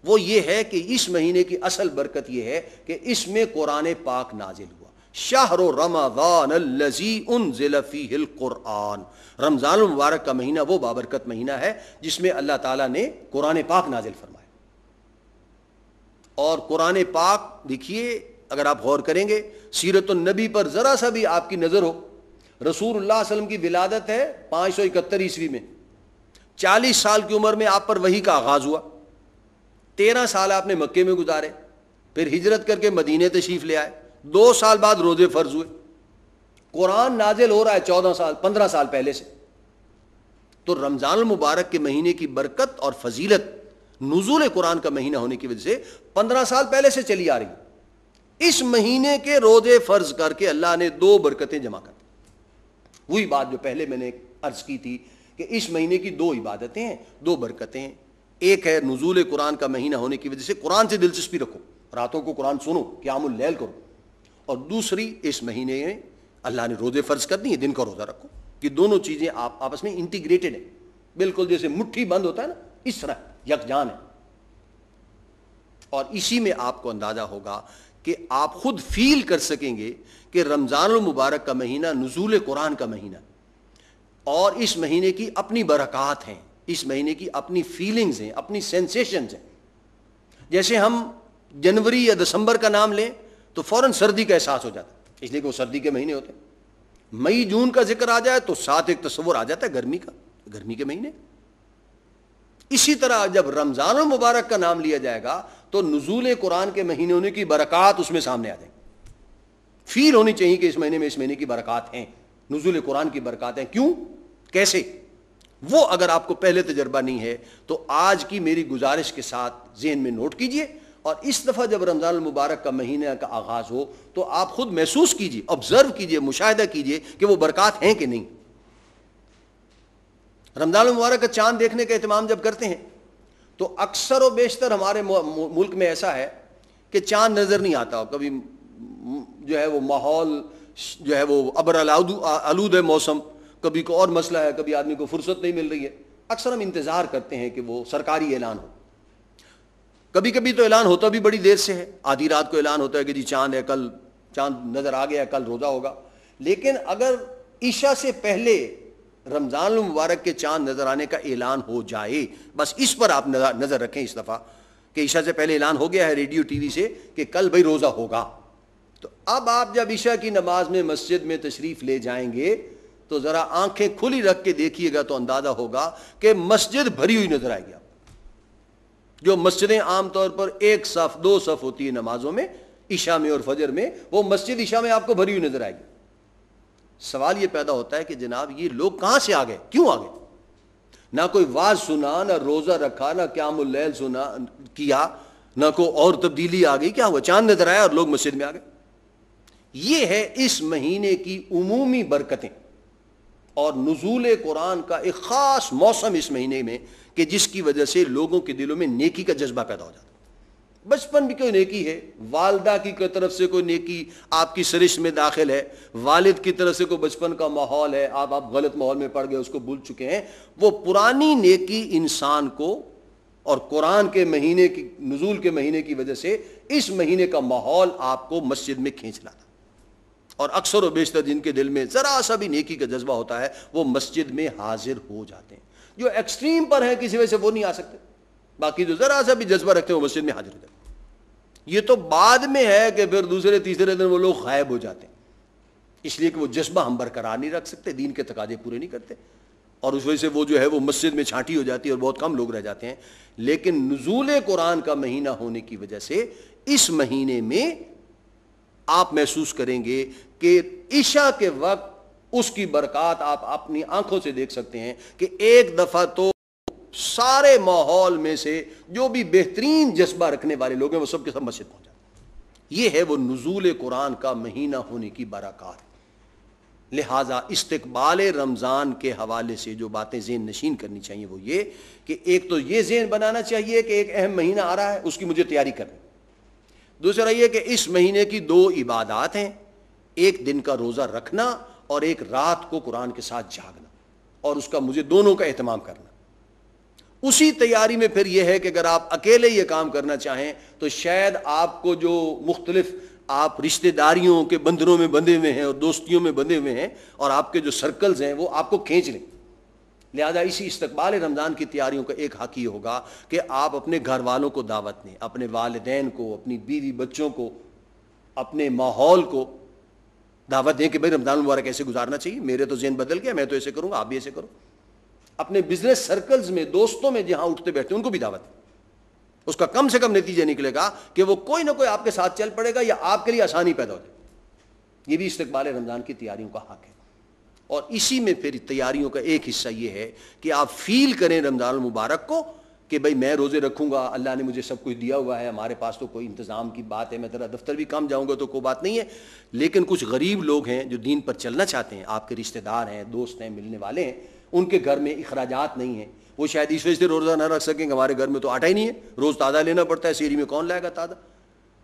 वो ये है कि इस महीने की असल बरकत यह है कि इसमें कुरान पाक नाजिल हुआ शाहर रमज़ान क़ुरान रमज़ान मुबारक का महीना वो बाबरकत महीना है जिसमें अल्लाह ताला ने कुरान पाक नाजिल फरमाया और कुरान पाक देखिए अगर आप गौर करेंगे सीरत नबी पर ज़रा सा भी आपकी नज़र हो रसूल वसलम की विलादत है पांच सौ इकहत्तर ईस्वी में चालीस साल की उम्र में आप पर वही का आगाज़ हुआ तेरह साल आपने मक्के में गुजारे फिर हिजरत करके मदीने तशीफ ले आए दो साल बाद रोजे फर्ज हुए कुरान नाजिल हो रहा है चौदह साल पंद्रह साल पहले से तो रमजान मुबारक के महीने की बरकत और फजीलत नजूल कुरान का महीना होने की वजह से पंद्रह साल पहले से चली आ रही इस महीने के रोजे फर्ज करके अल्लाह ने दो बरकतें जमा कर दी वही बात जो पहले मैंने अर्ज की थी कि इस महीने की दो इबादतें हैं दो बरकतें हैं एक है नजूल कुरान का महीना होने की वजह से कुरान से दिलचस्पी रखो रातों को कुरान सुनो क्या लैल करो और दूसरी इस महीने में अल्लाह ने रोज़े फ़र्ज कर दिए दिन का रोज़ा रखो कि दोनों चीज़ें आप आपस में इंटीग्रेटेड हैं बिल्कुल जैसे मुट्ठी बंद होता है ना इस तरह यकजान है और इसी में आपको अंदाज़ा होगा कि आप खुद फील कर सकेंगे कि रमज़ान मुबारक का महीना नजूल कुरान का महीना और इस महीने की अपनी बरक़ात हैं इस महीने की अपनी फीलिंग्स हैं अपनी सेंसेशंस हैं जैसे हम जनवरी या दिसंबर का नाम लें तो फौरन सर्दी का एहसास हो जाता इसलिए कि वो सर्दी के महीने होते हैं मई जून का जिक्र आ जाए तो साथ एक तस्वर आ जाता है गर्मी का गर्मी के महीने इसी तरह जब रमज़ान मुबारक का नाम लिया जाएगा तो नजूल कुरान के महीने होने की बरकत उसमें सामने आ जाएगी फील होनी चाहिए कि इस महीने में इस महीने की बरकत हैं नजूल कुरान की बरकत हैं क्यों कैसे वो अगर आपको पहले तजर्बा नहीं है तो आज की मेरी गुजारिश के साथ जेन में नोट कीजिए और इस दफ़ा जब रमज़ान मुबारक का महीने का आगाज़ हो तो आप खुद महसूस कीजिए ऑब्ज़र्व कीजिए मुशाह कीजिए कि वो बरक़ात हैं कि नहीं रमज़ान मुबारक का चांद देखने का अहतमाम जब करते हैं तो अक्सर व बेशतर हमारे मुल्क में ऐसा है कि चांद नज़र नहीं आता हो कभी जो है वो माहौल जो है वो अबर आलूद है मौसम कभी को और मसला है कभी आदमी को फुर्सत नहीं मिल रही है अक्सर हम इंतज़ार करते हैं कि वो सरकारी ऐलान हो कभी कभी तो ऐलान होता भी बड़ी देर से है आधी रात को ऐलान होता है कि जी चांद है कल चांद नजर आ गया कल रोजा होगा लेकिन अगर ईशा से पहले रमजान मुबारक के चांद नजर आने का ऐलान हो जाए बस इस पर आप नजर रखें इस दफा कि ईशा से पहले ऐलान हो गया है रेडियो टीवी से कि कल भाई रोजा होगा तो अब आप जब ईशा की नमाज में मस्जिद में तशरीफ ले जाएंगे तो जरा आंखें खुली रख के देखिएगा तो अंदाजा होगा कि मस्जिद भरी हुई नजर आएगी जो मस्जिदें आमतौर पर एक सफ दो सफ होती है नमाजों में ईशा में और फजर में वो मस्जिद ईशा में आपको भरी हुई नजर आएगी सवाल ये पैदा होता है कि जनाब ये लोग कहां से आ गए क्यों आ गए ना कोई वाज सुना ना रोजा रखा ना क्यामुल्लैल सुना किया ना कोई और तब्दीली आ गई क्या हुआ चांद नजर आया और लोग मस्जिद में आ गए ये है इस महीने की उमूमी बरकतें और नजूल कुरान का एक खास मौसम इस महीने में कि जिसकी वजह से लोगों के दिलों में नेकी का जज्बा पैदा हो जाता बचपन भी कोई नेकी है वालदा की तरफ से कोई नेकी आपकी सरिश में दाखिल है वालिद की तरफ से कोई बचपन का माहौल है आप आप गलत माहौल में पड़ गए उसको भूल चुके हैं वो पुरानी नेकी इंसान को और कुरान के महीने की नजूल के महीने की वजह से इस महीने का माहौल आपको मस्जिद में खींच लाता और अक्सर व बेशतर जिनके दिल में ज़रा सा भी नेकी का जज्बा होता है वो मस्जिद में हाजिर हो जाते हैं जो एक्सट्रीम पर है किसी वजह से वो नहीं आ सकते बाकी जो जरा सा भी जज्बा रखते हैं वो मस्जिद में हाजिर हो जाते ये तो बाद में है कि फिर दूसरे तीसरे दिन वो लोग गायब हो जाते हैं इसलिए कि वो जज्बा हम बरकरार नहीं रख सकते दीन के तकाजे पूरे नहीं करते और उस वजह से वो जो है वो मस्जिद में छांटी हो जाती है और बहुत कम लोग रह जाते हैं लेकिन नजूल कुरान का महीना होने की वजह से इस महीने में आप महसूस करेंगे कि ईशा के वक्त उसकी बरकत आप अपनी आंखों से देख सकते हैं कि एक दफ़ा तो सारे माहौल में से जो भी बेहतरीन जज्बा रखने वाले लोग हैं वो सबके सब मस्जिद पहुंचा ये है वो नजूल कुरान का महीना होने की बरकत लिहाजा इस्तबाल रमज़ान के हवाले से जो बातें जेन नशीन करनी चाहिए वो ये कि एक तो ये जेन बनाना चाहिए कि एक अहम महीना आ रहा है उसकी मुझे तैयारी करनी दूसरा ये कि इस महीने की दो इबादत हैं एक दिन का रोज़ा रखना और एक रात को कुरान के साथ जागना और उसका मुझे दोनों का अहतमाम करना उसी तैयारी में फिर यह है कि अगर आप अकेले ये काम करना चाहें तो शायद आपको जो मुख्तलिफ आप रिश्तेदारियों के बंधनों में बंधे हुए हैं और दोस्तियों में बंधे हुए हैं और आपके जो सर्कल्स हैं वो आपको खींच लें लिहाजा इसी इस्तबाल रमज़ान की तैयारियों का एक हक ही होगा कि आप अपने घर वालों को दावत दें अपने वालदेन को अपनी बीवी बच्चों को अपने माहौल को दावत दें कि भाई रमजान मुबारक ऐसे गुजारना चाहिए मेरे तो जेन बदल गया मैं तो ऐसे करूंगा आप भी ऐसे करो अपने बिजनेस सर्कल्स में दोस्तों में जहां उठते बैठते उनको भी दावत उसका कम से कम नतीजा निकलेगा कि वो कोई ना कोई आपके साथ चल पड़ेगा या आपके लिए आसानी पैदा हो जाए ये भी इस्तेबाल रमज़ान की तैयारियों का हक है और इसी में फिर तैयारियों का एक हिस्सा ये है कि आप फील करें रमज़ान मुबारक को कि भाई मैं रोज़े रखूँगा अल्लाह ने मुझे सब कुछ दिया हुआ है हमारे पास तो कोई इंतज़ाम की बात है मैं तरह दफ्तर भी काम जाऊँगा तो कोई बात नहीं है लेकिन कुछ गरीब लोग हैं जो दीन पर चलना चाहते हैं आपके रिश्तेदार हैं दोस्त हैं मिलने वाले हैं उनके घर में अखराज नहीं हैं वो शायद इस वजह से रोज़ा ना रख सकेंगे हमारे घर में तो आटा ही नहीं है रोज़ ताज़ा लेना पड़ता है सीरी में कौन लाएगा ताज़ा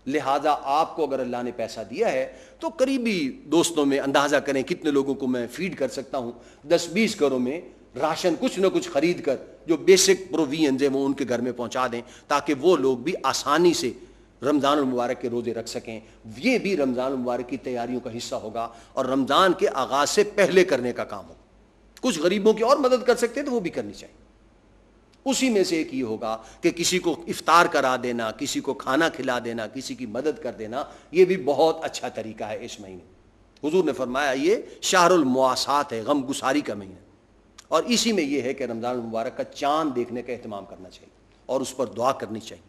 लिहाजा आपको अगर अल्लाह ने पैसा दिया है तो करीबी दोस्तों में अंदाज़ा करें कितने लोगों को मैं फीड कर सकता हूँ दस बीस घरों में राशन कुछ ना कुछ खरीद कर जो बेसिक प्रोविजन है वो उनके घर में पहुंचा दें ताकि वो लोग भी आसानी से रमज़ान मुबारक के रोज़े रख सकें ये भी रमज़ान मुबारक की तैयारियों का हिस्सा होगा और रमज़ान के आगाज़ से पहले करने का काम होगा कुछ गरीबों की और मदद कर सकते हैं तो वो भी करनी चाहिए उसी में से एक ये होगा कि किसी को इफ्तार करा देना किसी को खाना खिला देना किसी की मदद कर देना ये भी बहुत अच्छा तरीका है इस महीने हुजूर ने फरमाया ये शाहरुल मुआसात है गम गुसारी का महीना और इसी में यह है कि रमज़ान मुबारक का चांद देखने का अहतमाम करना चाहिए और उस पर दुआ करनी चाहिए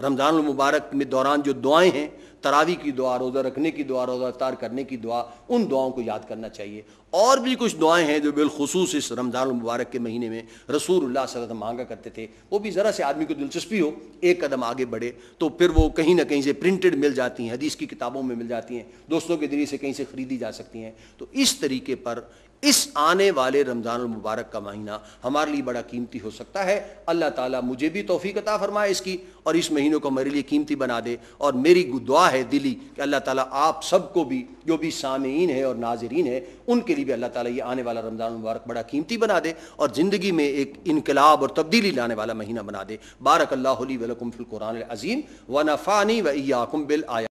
रमज़ान मुबारक में दौरान जो दुआएं हैं तरावी की दुआ रोज़ा रखने की दुआ रोज़ा अवतार करने की दुआ उन दुआओं को याद करना चाहिए और भी कुछ दुआएं हैं जो बिलखसूस इस रमज़ान मुबारक के महीने में रसूल वसल्लम मांगा करते थे वो भी ज़रा से आदमी को दिलचस्पी हो एक कदम आगे बढ़े तो फिर वो कहीं ना कहीं से प्रिंटेड मिल जाती हैं हदीस की किताबों में मिल जाती हैं दोस्तों के जरिए से कहीं से ख़रीदी जा सकती हैं तो इस तरीके पर इस आने वाले रमज़ान मुबारक का महीना हमारे लिए बड़ा कीमती हो सकता है अल्लाह ताला मुझे भी तोफ़ीकता अता फरमाए इसकी और इस महीनों को मेरे लिए कीमती बना दे और मेरी दुआ है दिली कि अल्लाह ताला आप सबको भी जो भी सामीन है और नाजरीन है उनके लिए भी अल्लाह ताला ये आने वाला रमज़ान मुबारक बड़ा कीमती बना दे और ज़िंदगी में एक इनकलाब और तब्दीली लाने वाला महीना बना दे बारक अल्लाह वलकुम फ़िल कुरान अज़ीम व नफ़ानी व याकुम बिल आया